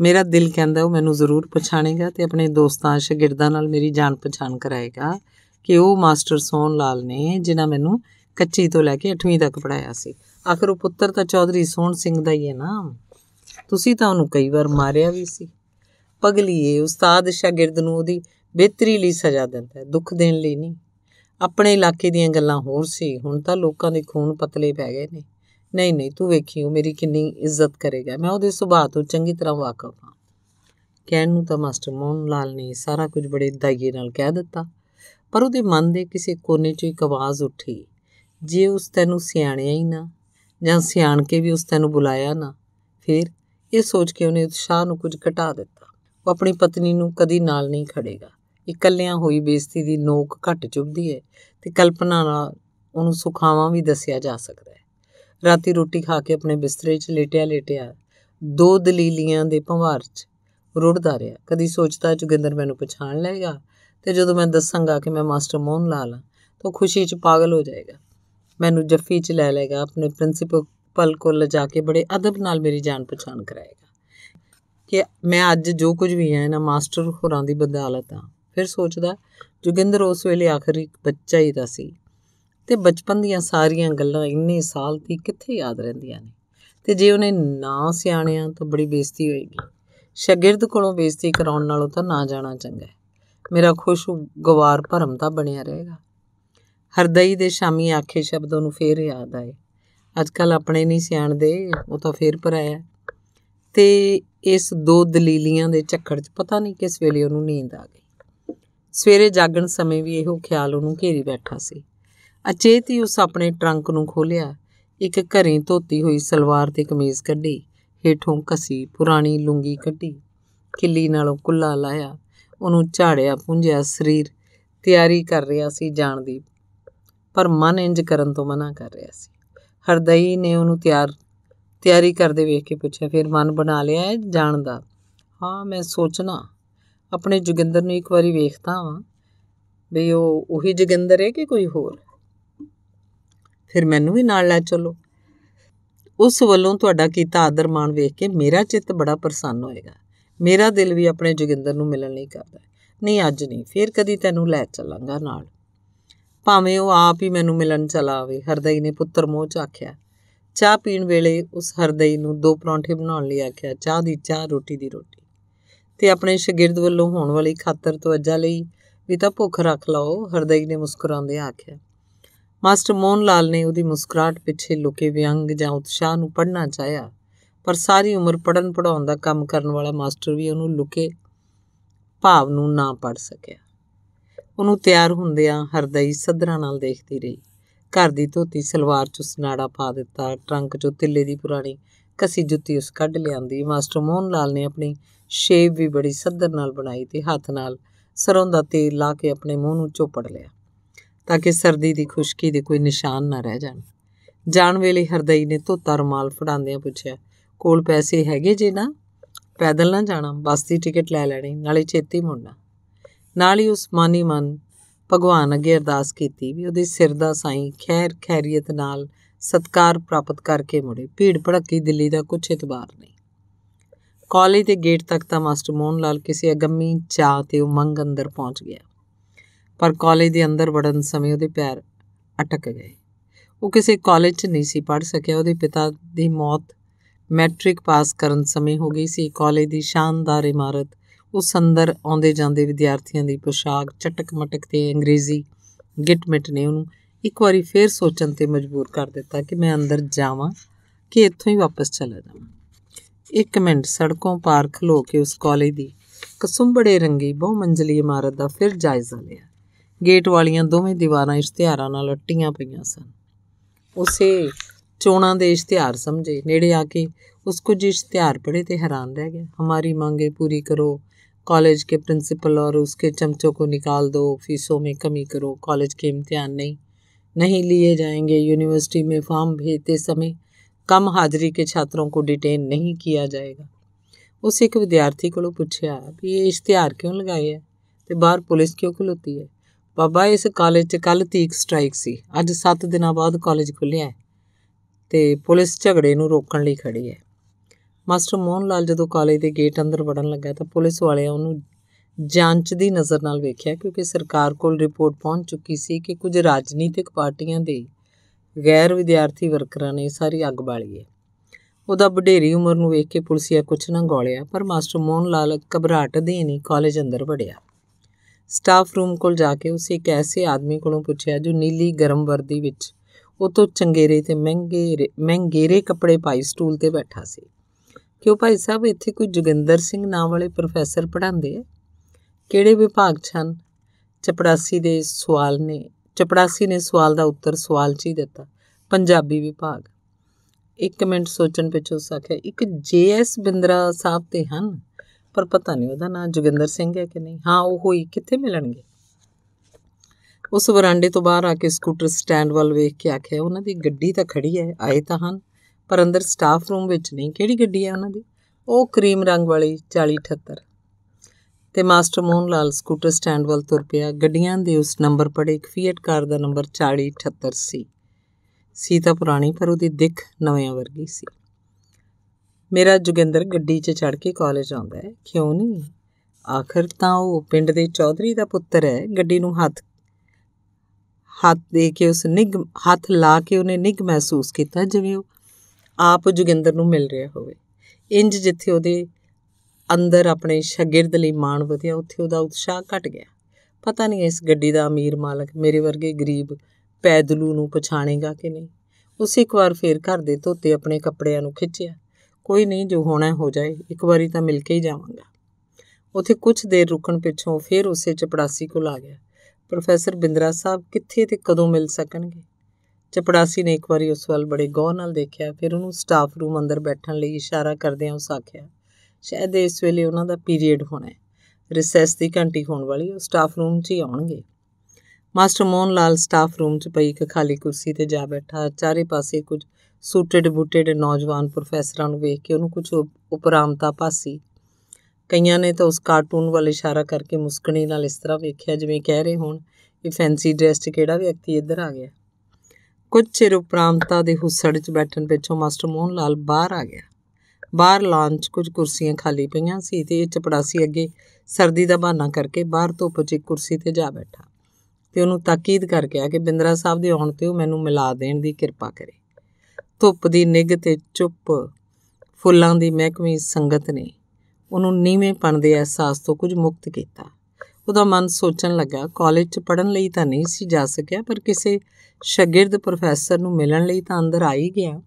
ਮੇਰਾ ਦਿਲ ਕਹਿੰਦਾ ਉਹ ਮੈਨੂੰ ਜ਼ਰੂਰ ਪਛਾਣੇਗਾ ਤੇ ਆਪਣੇ ਦੋਸਤਾਂ ਸ਼ਾਗਿਰਦਾਂ ਨਾਲ ਮੇਰੀ ਜਾਣ ਪਛਾਣ ਕਰਾਏਗਾ ਕਿ ਉਹ ਮਾਸਟਰ ਸੋਨ ਲਾਲ ਨੇ ਜਿਨ੍ਹਾਂ ਮੈਨੂੰ ਕੱਚੀ ਤੋਂ ਲੈ ਕੇ 8ਵੀਂ ਤੱਕ ਪੜਾਇਆ ਸੀ ਆਖਰ ਉਹ ਪੁੱਤਰ ਤਾਂ ਚੌਧਰੀ ਸੋਹਣ ਸਿੰਘ ਦਾ ਹੀ ਹੈ ਨਾ ਤੁਸੀਂ ਤਾਂ ਉਹਨੂੰ ਕਈ ਵਾਰ ਮਾਰਿਆ ਵੀ ਸੀ ਪਗਲੀਏ ਉਸਤਾਦ ਸ਼ਾਗਿਰਦ ਨੂੰ ਉਹਦੀ ਬਿਹਤਰੀ ਲਈ ਸਜ਼ਾ ਦਿੰਦਾ ਹੈ ਦੁੱਖ ਦੇਣ ਲਈ ਨਹੀਂ ਆਪਣੇ ਇਲਾਕੇ ਦੀਆਂ ਗੱਲਾਂ ਹੋਰ ਸੀ ਹੁਣ ਤਾਂ ਲੋਕਾਂ ਦੇ ਖੂਨ ਪਤਲੇ ਪੈ ਗਏ ਨੇ ਨਹੀਂ ਨਹੀਂ ਤੂੰ ਵੇਖੀ ਉਹ ਮੇਰੀ ਕਿੰਨੀ ਇੱਜ਼ਤ ਕਰੇਗਾ ਮੈਂ ਉਹਦੇ ਸੁਭਾਅ ਤੋਂ ਚੰਗੀ ਤਰ੍ਹਾਂ ਵਾਕਫ ਹਾਂ ਕਹਿਣ ਨੂੰ ਤਾਂ ਮਾਸਟਰ ਮੋਹਨ ਲਾਲ ਨੇ ਸਾਰਾ ਕੁਝ ਬੜੇ ਦਾਈਏ ਨਾਲ ਕਹਿ ਦਿੱਤਾ ਪਰ ਉਹਦੇ ਮਨ ਦੇ ਕਿਸੇ ਕੋਨੇ 'ਚ ਇੱਕ ਆਵਾਜ਼ ਉੱਠੀ ਜੇ ਉਸ ਤੈਨੂੰ ਸਿਆਣਿਆ ਹੀ ਨਾ ਜਾਂ ਸਿਆਣ ਕੇ ਵੀ ਉਸ ਤੈਨੂੰ ਬੁਲਾਇਆ ਨਾ ਫਿਰ ਇਹ ਸੋਚ ਕੇ ਉਹਨੇ ਉਤਸ਼ਾਹ ਨੂੰ ਕੁਝ ਘਟਾ ਦਿੱਤਾ ਉਹ ਆਪਣੀ ਪਤਨੀ ਨੂੰ ਕਦੀ ਨਾਲ ਨਹੀਂ ਖੜੇਗਾ ਇਕੱਲਿਆਂ ਹੋਈ ਬੇਇੱਜ਼ਤੀ ਦੀ ਨੋਕ ਘਟ ਚੁੱਭਦੀ ਹੈ ਤੇ ਕਲਪਨਾ ਨਾਲ ਉਹਨੂੰ ਸੁਖਾਵਾਂ ਵੀ ਦੱਸਿਆ ਜਾ ਸਕਦਾ ਹੈ ਰਾਤੀ ਰੋਟੀ ਖਾ ਕੇ ਆਪਣੇ ਬਿਸਤਰੇ 'ਚ ਲੇਟਿਆ ਲੇਟਿਆ ਦੋ ਦਲੀਲੀਆਂ ਦੇ ਭੰਵਾਰ 'ਚ ਰੁੜਦਾ ਰਿਹਾ ਕਦੀ ਸੋਚਦਾ ਜੁਗਿੰਦਰ ਮੈਨੂੰ ਪਛਾਣ ਲਏਗਾ ਤੇ ਜਦੋਂ ਮੈਂ ਦੱਸਾਂਗਾ ਕਿ ਮੈਂ ਮਾਸਟਰ ਮੋਹਨ ਲਾਲ ਹਾਂ ਤਾਂ ਖੁਸ਼ੀ 'ਚ ਪਾਗਲ ਹੋ ਜਾਏਗਾ ਮੈਨੂੰ ਜੱਫੀ 'ਚ ਲੈ ਲਏਗਾ ਆਪਣੇ ਪ੍ਰਿੰਸੀਪਲ ਕੋਲ ਲਿਜਾ ਕੇ ਬੜੇ ਅਦਬ ਨਾਲ ਮੇਰੀ ਜਾਣ ਪਛਾਣ ਕਰਾਏਗਾ ਕਿ ਮੈਂ ਅੱਜ ਜੋ ਕੁਝ ਵੀ ਹਾਂ ਇਹਨਾਂ ਮਾਸਟਰ ਹੋਰਾਂ ਦੀ ਬਦਾਲਤ ਆ ਫਿਰ ਸੋਚਦਾ ਜੁਗਿੰਦਰ ਉਸ ਵੇਲੇ ਆਖਰੀ ਬੱਚਾ ਹੀ ਤਾਂ ਸੀ ਤੇ ਬਚਪਨ ਦੀਆਂ ਸਾਰੀਆਂ ਗੱਲਾਂ ਇੰਨੇ ਸਾਲ ਤੀ ਕਿੱਥੇ ਯਾਦ ਰਹਿੰਦੀਆਂ ਨੇ ਤੇ ਜੇ ਉਹਨੇ ਨਾ ਸਿਆਣਿਆ ਤਾਂ ਬੜੀ ਬੇਇੱਜ਼ਤੀ ਹੋਏਗੀ ਸ਼ਾਗਿਰਦ ਕੋਲੋਂ ਬੇਇੱਜ਼ਤੀ ਕਰਾਉਣ ਨਾਲੋਂ ਤਾਂ ਨਾ ਜਾਣਾ ਚੰਗਾ ਮੇਰਾ ਖੁਸ਼ ਗਵਾਰ ਭਰਮ ਤਾਂ ਬਣਿਆ ਰਹੇਗਾ ਹਰਦਈ ਦੇ ਸ਼ਾਮੀ ਆਖੇ ਸ਼ਬਦ ਉਹਨੂੰ ਫੇਰ ਯਾਦ ਆਏ ਅੱਜ ਕੱਲ ਆਪਣੇ ਨਹੀਂ ਸਿਆਣਦੇ ਉਹ ਤਾਂ ਫੇਰ ਪਰਾਇਆ ਤੇ ਇਸ ਦੋ ਦਲੀਲੀਆਂ ਦੇ ਚੱਕਰ 'ਚ ਪਤਾ ਨਹੀਂ ਕਿਸ ਵੇਲੇ ਉਹਨੂੰ ਨੀਂਦ ਆ ਗਈ ਸਵੇਰੇ ਜਾਗਣ ਸਮੇਂ ਵੀ ਇਹੋ ਖਿਆਲ ਉਹਨੂੰ ਘੇਰੀ ਬੈਠਾ ਸੀ ਅਚੇਤ ਹੀ ਉਸ ਆਪਣੇ ਟਰੰਕ ਨੂੰ ਖੋਲਿਆ ਇੱਕ ਘਰੇ ਧੋਤੀ ਹੋਈ ਸਲਵਾਰ ਤੇ ਕਮੀਜ਼ ਕੱਢੀ ਹੇਠੋਂ ਕਸੀ ਪੁਰਾਣੀ ਲੁੰਗੀ ਕੱਢੀ ਕਿੱਲੀ ਨਾਲੋਂ ਕੁੱਲਾ ਲਾਇਆ ਉਹਨੂੰ ਝਾੜਿਆ ਪੁੰਝਿਆ ਸਰੀਰ ਤਿਆਰੀ ਕਰ ਰਿਹਾ ਸੀ ਜਾਣ ਦੀ ਪਰ ਮਨ ਇੰਜ ਕਰਨ ਤੋਂ ਮਨਾ ਕਰ ਰਿਹਾ ਸੀ ਹਰਦਈ ਨੇ ਉਹਨੂੰ ਤਿਆਰ ਤਿਆਰੀ ਕਰਦੇ ਵੇਖ ਕੇ ਪੁੱਛਿਆ ਫਿਰ ਮਨ ਬਣਾ ਲਿਆ ਹੈ ਜਾਣ ਦਾ ਹਾਂ ਮੈਂ ਸੋਚਣਾ ਆਪਣੇ ਜੋਗਿੰਦਰ ਨੂੰ ਇੱਕ ਵਾਰੀ ਵੇਖਦਾ ਹਾਂ ਵੀ ਉਹ ਉਹੀ ਜੁਗਿੰਦਰ ਹੈ ਕਿ ਕੋਈ ਹੋਰ ਫਿਰ ਮੈਨੂੰ ਵੀ ਨਾਲ ਲੈ ਚਲੋ ਉਸ ਵੱਲੋਂ ਤੁਹਾਡਾ ਕੀਤਾ ਆਦਰ ਮਾਣ ਵੇਖ ਕੇ ਮੇਰਾ ਚਿੱਤ ਬੜਾ ਪ੍ਰਸੰਨ ਹੋਏਗਾ ਮੇਰਾ ਦਿਲ ਵੀ ਆਪਣੇ ਜੋਗਿੰਦਰ ਨੂੰ ਮਿਲਣ ਲਈ ਕਰਦਾ ਨਹੀਂ ਅੱਜ ਨਹੀਂ ਫਿਰ ਕਦੀ ਤੈਨੂੰ ਲੈ ਚੱਲਾਂਗਾ ਨਾਲ ਭਾਵੇਂ ਉਹ ਆਪ ਹੀ ਮੈਨੂੰ ਮਿਲਣ ਚਲਾ ਆਵੇ ਹਰਦਈ ਨੇ ਪੁੱਤਰ ਮੋਹ ਚ ਆਖਿਆ ਚਾਹ ਪੀਣ ਵੇਲੇ ਉਸ ਹਰਦਈ ਨੂੰ ਦੋ ਪਰੌਂਠੇ ਬਣਾਉਣ ਲਈ ਆਖਿਆ ਚਾਹ ਦੀ ਚਾਹ ਰੋਟੀ ਦੀ ਰੋਟੀ ਤੇ ਆਪਣੇ ਸ਼ਾਗਿਰਦ ਵੱਲੋਂ ਹੋਣ ਵਾਲੀ ਖਾਤਰ ਤਵੱਜਾ ਲਈ ਵੀ ਤਾਂ ਭੁੱਖ ਰੱਖ ਲਓ ਹਰਦਈ ਨੇ ਮੁਸਕਰਾਉਂਦੇ ਆਖਿਆ ਮਾਸਟਰ ਮੋਹਨ ਲਾਲ ਨੇ ਉਹਦੀ ਮੁਸਕਰਾਟ ਪਿੱਛੇ ਲੁਕੇ ਵਿਅੰਗ ਜਾਂ ਉਤਸ਼ਾਹ ਨੂੰ ਪੜਨਾ ਚਾਹਿਆ ਪਰ ਸਾਰੀ ਉਮਰ ਪੜਨ ਪੜਾਉਣ ਦਾ ਕੰਮ ਕਰਨ ਵਾਲਾ ਮਾਸਟਰ ਵੀ ਉਹਨੂੰ ਲੁਕੇ ਭਾਵ ਨੂੰ ਨਾ ਪੜ ਸਕਿਆ ਉਹਨੂੰ ਤਿਆਰ ਹੁੰਦਿਆਂ ਹਰਦਈ ਸਦਰਾਂ ਨਾਲ ਦੇਖਦੀ ਰਹੀ ਘਰ ਦੀ ਧੋਤੀ ਸਲਵਾਰ 'ਚ ਸਨਾੜਾ ਪਾ ਦਿੱਤਾ ਟਰੰਕ 'ਚੋਂ ਤਿੱਲੇ ਦੀ ਪੁਰਾਣੀ ਕਸੀ ਜੁੱਤੀ ਉਸ ਕੱਢ ਲਿਆਂਦੀ ਮਾਸਟਰ ਮੋਹਨ ਲਾਲ ਨੇ ਆਪਣੀ ਸ਼ੇਵ ਵੀ ਬੜੀ ਸੱਦਰ ਨਾਲ ਬਣਾਈ ਤੇ ਹੱਥ ਨਾਲ ਸਰੋਂ ਦਾ ਤੇਲ ਲਾ ਕੇ ਆਪਣੇ ਮੂੰਹ ਨੂੰ ਚੋਪੜ ਲਿਆ ਤਾਂ ਕਿ ਸਰਦੀ ਦੀ ਖੁਸ਼ਕੀ ਦੇ ਕੋਈ ਨਿਸ਼ਾਨ ਨਾ ਰਹਿ ਜਾਣ ਜਾਣ ਵੇਲੇ ਹਰਦਈ ਨੇ ਧੋਤਾ ਰਮਾਲ ਫੜਾਉਂਦਿਆਂ ਪੁੱਛਿਆ ਕੋਲ ਪੈਸੇ ਹੈਗੇ ਜੇ ਨਾ ਪੈਦਲ ਨਾ ਜਾਣਾ ਬੱਸ ਦੀ ਟਿਕਟ ਲੈ ਲੈਣੀ ਨਾਲੇ ਛੇਤੀ ਮੁੜਨਾ ਨਾਲ ਹੀ ਉਸ ਮਾਨੀ ਮਨ ਭਗਵਾਨ ਅੱਗੇ ਅਰਦਾਸ ਕੀਤੀ ਵੀ ਉਹਦੇ ਸਿਰ ਦਾ ਸਾਈਂ ਖੈਰ ਖੈਰੀਅਤ ਨਾਲ ਸਤਕਾਰ ਪ੍ਰਾਪਤ ਕਰਕੇ ਮੁੜੇ ਭੀੜ ਭੜੱਕੀ ਦਿੱਲੀ ਦਾ ਕੁਝ ਇਤਬਾਰ ਨਹੀਂ ਕਾਲਜ ਦੇ ਗੇਟ ਤੱਕ ਤਾਂ ਮਾਸਟਰ ਮੋਹਨ ਲਾਲ ਕਿਸੇ ਅਗੰਮੀ ਚਾਹ ਤੇ ਉਮੰਗ ਅੰਦਰ ਪਹੁੰਚ ਗਿਆ ਪਰ ਕਾਲਜ ਦੇ ਅੰਦਰ ਵੜਨ ਸਮੇਂ ਉਹਦੇ ਪੈਰ ਅਟਕ ਗਏ ਉਹ ਕਿਸੇ ਕਾਲਜ 'ਚ ਨਹੀਂ ਸੀ ਪੜ ਸਕਿਆ ਉਹਦੇ ਪਿਤਾ ਦੀ ਮੌਤ ਮੈਟ੍ਰਿਕ ਪਾਸ ਕਰਨ ਸਮੇਂ ਹੋ ਗਈ ਸੀ ਕਾਲਜ ਦੀ ਸ਼ਾਨਦਾਰ ਇਮਾਰਤ ਉਸ ਅੰਦਰ ਆਉਂਦੇ ਜਾਂਦੇ ਵਿਦਿਆਰਥੀਆਂ ਦੀ ਪੋਸ਼ਾਕ ਚਟਕ-ਮਟਕ ਤੇ ਅੰਗਰੇਜ਼ੀ ਮਿਟ ਨੇ ਉਹਨੂੰ ਇੱਕ ਵਾਰੀ ਫੇਰ ਸੋਚਣ ਤੇ ਮਜਬੂਰ ਕਰ ਦਿੱਤਾ ਕਿ ਮੈਂ ਅੰਦਰ ਜਾਵਾਂ ਕਿ ਇੱਥੋਂ ਹੀ ਵਾਪਸ ਚਲਾ ਜਾਵਾਂ ਇੱਕ ਮਿੰਟ ਸੜਕੋਂ ਪਾਰ ਖਲੋ ਕੇ ਉਸ ਕਾਲਜ ਦੀ ਕਸੁੰਬੜੇ ਰੰਗੀ ਬਹੁਮੰਜ਼ਲੀ ਇਮਾਰਤ ਦਾ ਫਿਰ ਜਾਇਜ਼ਾ ਲਿਆ ਗੇਟ ਵਾਲੀਆਂ ਦੋਵੇਂ ਦੀਵਾਰਾਂ ਇਸ਼ਤਿਹਾਰਾਂ ਨਾਲ ਲੱਟੀਆਂ ਪਈਆਂ ਸਨ ਉਸੇ ਚੋਣਾਂ ਦੇ ਇਸ਼ਤਿਹਾਰ ਸਮਝੇ ਨੇੜੇ ਆ ਕੇ ਉਸ ਕੁਝ ਇਸ਼ਤਿਹਾਰ ਪੜੇ ਤੇ ਹੈਰਾਨ ਰਹਿ ਗਿਆ ہماری ਮੰਗੇ ਪੂਰੀ ਕਰੋ कॉलेज के प्रिंसिपल और उसके चमचों को निकाल दो फीसों में कमी करो कॉलेज के इम्तिहान नहीं नहीं लिए जाएंगे यूनिवर्सिटी में फॉर्म भेजते समय कम हाजिरी के छात्रों को डिटेन नहीं किया जाएगा उस एक विद्यार्थी को पुछया भी ये इश्तहार क्यों लगाए है तो ਬਾਹਰ पुलिस क्यों ਖਲੋਤੀ है ਬਾਬਾ इस कॉलेज कल ਕੱਲ स्ट्राइक ਸਟ੍ਰਾਈਕ ਸੀ सत दिन बाद कॉलेज ਕਾਲਜ ਖੁੱਲਿਆ ਤੇ ਪੁਲਿਸ ਝਗੜੇ ਨੂੰ ਰੋਕਣ ਲਈ ਖੜੀ ਮਾਸਟਰ ਮੋਹਨ ਲਾਲ ਜਦੋਂ ਕਾਲਜ ਦੇ ਗੇਟ ਅੰਦਰ ਵੜਨ ਲੱਗਾ ਤਾਂ ਪੁਲਿਸ ਵਾਲਿਆਂ ਉਹਨੂੰ ਜਾਂਚ ਦੀ ਨਜ਼ਰ ਨਾਲ ਵੇਖਿਆ ਕਿਉਂਕਿ ਸਰਕਾਰ ਕੋਲ ਰਿਪੋਰਟ ਪਹੁੰਚ ਚੁੱਕੀ ਸੀ ਕਿ ਕੁਝ ਰਾਜਨੀਤਿਕ ਪਾਰਟੀਆਂ ਦੇ ਗੈਰ ਵਿਦਿਆਰਥੀ ਵਰਕਰਾਂ ਨੇ ਸਾਰੀ ਅੱਗ ਬਾਲੀ ਹੈ ਉਹਦਾ ਬੁਢੇਰੀ ਉਮਰ ਨੂੰ ਵੇਖ ਕੇ ਪੁਲਸੀਆ ਕੁਛ ਨਾ ਗੋਲਿਆ ਪਰ ਮਾਸਟਰ ਮੋਹਨ ਲਾਲ ਘਬਰਾਟ ਨਹੀਂ ਕਾਲਜ ਅੰਦਰ ਵੜਿਆ ਸਟਾਫ ਰੂਮ ਕੋਲ ਜਾ ਕੇ ਉਸੇ ਇੱਕ ਐਸੇ ਆਦਮੀ ਕੋਲੋਂ ਪੁੱਛਿਆ ਜੋ ਨੀਲੀ ਗਰਮ ਵਰਦੀ ਵਿੱਚ ਉਹ ਤੋਂ ਚੰਗੇਰੇ ਤੇ ਮਹਿੰਗੇ ਮਹਿੰਗੇਰੇ ਕੱਪੜੇ ਪਾਈ ਸਟੂਲ ਤੇ ਬੈਠਾ ਸੀ ਕਿ ਉਹ ਭਾਈ ਸਾਹਿਬ ਇੱਥੇ ਕੋਈ ਜੋਗਿੰਦਰ ਸਿੰਘ ਨਾਮ ਵਾਲੇ ਪ੍ਰੋਫੈਸਰ ਪੜ੍ਹਾਉਂਦੇ ਆ ਕਿਹੜੇ ਵਿਭਾਗ 'ਚ ਹਨ ਚਪੜਾਸੀ ਦੇ ਸਵਾਲ ਨੇ ਚਪੜਾਸੀ ਨੇ ਸਵਾਲ ਦਾ ਉੱਤਰ ਸਵਾਲ 'ਚ ਹੀ ਦਿੱਤਾ ਪੰਜਾਬੀ ਵਿਭਾਗ ਇੱਕ ਮਿੰਟ ਸੋਚਣ ਪਿੱਛੋਂ ਸਾਖਿਆ ਇੱਕ ਐਸ ਬਿੰਦਰਾ ਸਾਹਿਬ ਤੇ ਹਨ ਪਰ ਪਤਾ ਨਹੀਂ ਉਹਦਾ ਨਾਂ ਜੋਗਿੰਦਰ ਸਿੰਘ ਹੈ ਕਿ ਨਹੀਂ ਹਾਂ ਉਹ ਹੋਈ ਕਿੱਥੇ ਮਿਲਣਗੇ ਉਸ ਵਰਾਂਡੇ ਤੋਂ ਬਾਹਰ ਆ ਕੇ ਸਕੂਟਰ ਸਟੈਂਡ ਵੱਲ ਵੇਖ ਕੇ ਆਖਿਆ ਉਹਨਾਂ ਦੀ ਗੱਡੀ ਤਾਂ ਖੜੀ ਹੈ ਆਏ ਤਾਂ ਹਨ ਪਰ ਅੰਦਰ ਸਟਾਫ ਰੂਮ ਵਿੱਚ ਨਹੀਂ ਕਿਹੜੀ ਗੱਡੀ ਹੈ ਉਹਨਾਂ ਦੀ ਉਹ ਕਰੀਮ ਰੰਗ ਵਾਲੀ 4078 ਤੇ master Mohan Lal scooter stand ਵੱਲ ਤੁਰ ਪਿਆ ਗੱਡੀਆਂ ਦੇ ਉਸ ਨੰਬਰ ਪਰ ਇੱਕ ਫੀਅਟ ਕਾਰ ਦਾ ਨੰਬਰ 4078 ਸੀ ਸੀ ਤਾਂ ਪੁਰਾਣੀ ਪਰ ਉਹਦੀ ਦਿੱਖ ਨਵੇਂ ਵਰਗੀ ਸੀ ਮੇਰਾ ਜੁਗਿੰਦਰ ਗੱਡੀ 'ਚ ਚੜ ਕੇ ਕਾਲਜ ਆਉਂਦਾ ਹੈ ਕਿਉਂ ਨਹੀਂ ਆਖਰ ਤਾਂ ਉਹ ਪਿੰਡ ਦੇ ਚੌਧਰੀ ਦਾ ਪੁੱਤਰ ਹੈ ਗੱਡੀ ਨੂੰ ਹੱਥ ਹੱਥ ਦੇ ਕੇ ਉਸ ਨਿਗ ਹੱਥ ਲਾ ਕੇ ਉਹਨੇ ਨਿਗ ਮਹਿਸੂਸ ਕੀਤਾ ਜਿਵੇਂ ਉਹ ਆਪ ਜੁਗਿੰਦਰ ਨੂੰ ਮਿਲ ਰਿਹਾ ਹੋਵੇ ਇੰਜ ਜਿੱਥੇ ਉਹਦੇ ਅੰਦਰ ਆਪਣੇ ਸ਼ਾਗਿਰਦ ਲਈ ਮਾਣ ਵਧਿਆ ਉੱਥੇ ਉਹਦਾ ਉਤਸ਼ਾਹ ਘਟ ਗਿਆ ਪਤਾ ਨਹੀਂ ਇਸ ਗੱਡੀ ਦਾ ਅਮੀਰ ਮਾਲਕ ਮੇਰੇ ਵਰਗੇ ਗਰੀਬ ਪੈਦਲੂ ਨੂੰ ਪਛਾਣੇਗਾ ਕਿ ਨਹੀਂ ਉਸ ਇੱਕ ਵਾਰ ਫੇਰ ਘਰ ਦੇ ਧੋਤੇ ਆਪਣੇ ਕੱਪੜਿਆਂ ਨੂੰ ਖਿੱਚਿਆ ਕੋਈ ਨਹੀਂ ਜੋ ਹੋਣਾ ਹੋ ਜਾਏ ਇੱਕ ਵਾਰੀ ਤਾਂ ਮਿਲ ਕੇ ਹੀ ਜਾਵਾਂਗਾ ਉਥੇ ਕੁਝ ਦੇਰ ਰੁਕਣ ਪਿੱਛੋਂ ਫੇਰ ਉਸੇ ਚਪੜਾਸੀ ਕੋਲ ਆ ਗਿਆ ਪ੍ਰੋਫੈਸਰ ਬਿੰਦਰਾ ਸਾਹਿਬ ਕਿੱਥੇ ਤੇ ਕਦੋਂ ਮਿਲ ਸਕਣਗੇ ਚਪੜਾਸੀ ਨੇ ਇੱਕ ਵਾਰੀ ਉਸ ਵੱਲ ਬੜੇ ਗੌਰ ਨਾਲ ਦੇਖਿਆ ਫਿਰ ਉਹਨੂੰ ਸਟਾਫ ਰੂਮ ਅੰਦਰ ਬੈਠਣ ਲਈ ਇਸ਼ਾਰਾ ਕਰਦਿਆਂ ਉਸ ਆਖਿਆ ਸ਼ਾਇਦ ਇਸ ਵੇਲੇ ਉਹਨਾਂ ਦਾ ਪੀਰੀਅਡ ਹੋਣਾ ਹੈ ਰਿਸੈਸ ਦੀ ਘੰਟੀ ਹੋਣ ਵਾਲੀ ਉਹ ਸਟਾਫ ਰੂਮ 'ਚ ਹੀ ਆਉਣਗੇ master Mohan Lal staff room 'ਚ ਪਈ ਇੱਕ ਖਾਲੀ ਕੁਰਸੀ ਤੇ ਜਾ ਬੈਠਾ ਚਾਰੇ ਪਾਸੇ ਕੁਝ ਸੂਟਡ ਬੂਟਡ ਨੌਜਵਾਨ ਪ੍ਰੋਫੈਸਰਾਂ ਨੂੰ ਵੇਖ ਕੇ ਉਹਨੂੰ ਕੁਝ ਉਪਰਾਮਤਾ ਪਾਸੀ ਕਈਆਂ ਨੇ ਤਾਂ ਉਸ ਕਾਰਟੂਨ ਵੱਲ ਇਸ਼ਾਰਾ ਕਰਕੇ ਮੁਸਕਣੀ ਨਾਲ ਇਸ ਤਰ੍ਹਾਂ ਵੇਖਿਆ ਜਿਵੇਂ ਕਹਿ ਰਹੇ ਹੋਣ ਕਿ ਫੈਂਸੀ ਡਰੈਸ 'ਚ ਕਿਹੜਾ ਵਿਅਕਤੀ ਇੱਧਰ ਆ ਗਿਆ ਕੁਝ ਚਿਰ ਉਪਰਾਮਤਾ ਦੇ ਹੁਸੜ 'ਚ ਬੈਠਣ ਪਿੱਛੋਂ ਮਾਸਟਰ ਮੋਹਨ ਲਾਲ ਬਾਹਰ ਆ ਗਿਆ ਬਾਹਰ ਲਾਂਚ ਕੁਝ ਕੁਰਸੀਆਂ ਖਾਲੀ ਪਈਆਂ ਸੀ ਤੇ ਇਹ ਚਪੜਾਸੀ ਅੱਗੇ ਸਰਦੀ ਦਾ ਬਹਾਨਾ ਕਰਕੇ ਬਾਹਰ ਧੁੱਪ 'ਚ ਇੱਕ ਕੁਰਸੀ ਤੇ ਜਾ ਬੈਠਾ ਤੇ ਉਹਨੂੰ ਤਾਕੀਦ ਕਰ ਗਿਆ ਕਿ ਬਿੰਦਰਾ ਸਾਹਿਬ ਦੇ ਆਉਣ ਤੇ ਉਹ ਮੈਨੂੰ ਮਿਲਾ ਦੇਣ ਦੀ ਕਿਰਪਾ ਕਰੇ ਧੁੱਪ ਦੀ ਨਿਗ ਤੇ ਚੁੱਪ ਫੁੱਲਾਂ ਦੀ ਮਹਿਕਵੀਂ ਸੰਗਤ ਨੇ ਉਹਨੂੰ ਨੀਵੇਂ ਪਣ ਦੇ ਅਹਿਸਾਸ ਤੋਂ ਕੁਝ ਮੁਕਤ ਕੀਤਾ ਉਹਦਾ ਮਨ ਸੋਚਣ ਲੱਗਾ ਕਾਲਜ 'ਚ ਪੜਨ ਲਈ ਤਾਂ ਨਹੀਂ ਸੀ ਜਾ ਸਕਿਆ ਪਰ ਕਿਸੇ ਸ਼ਾਗਿਰਦ ਪ੍ਰੋਫੈਸਰ ਨੂੰ ਮਿਲਣ ਲਈ ਤਾਂ ਅੰਦਰ ਆ ਹੀ ਗਿਆ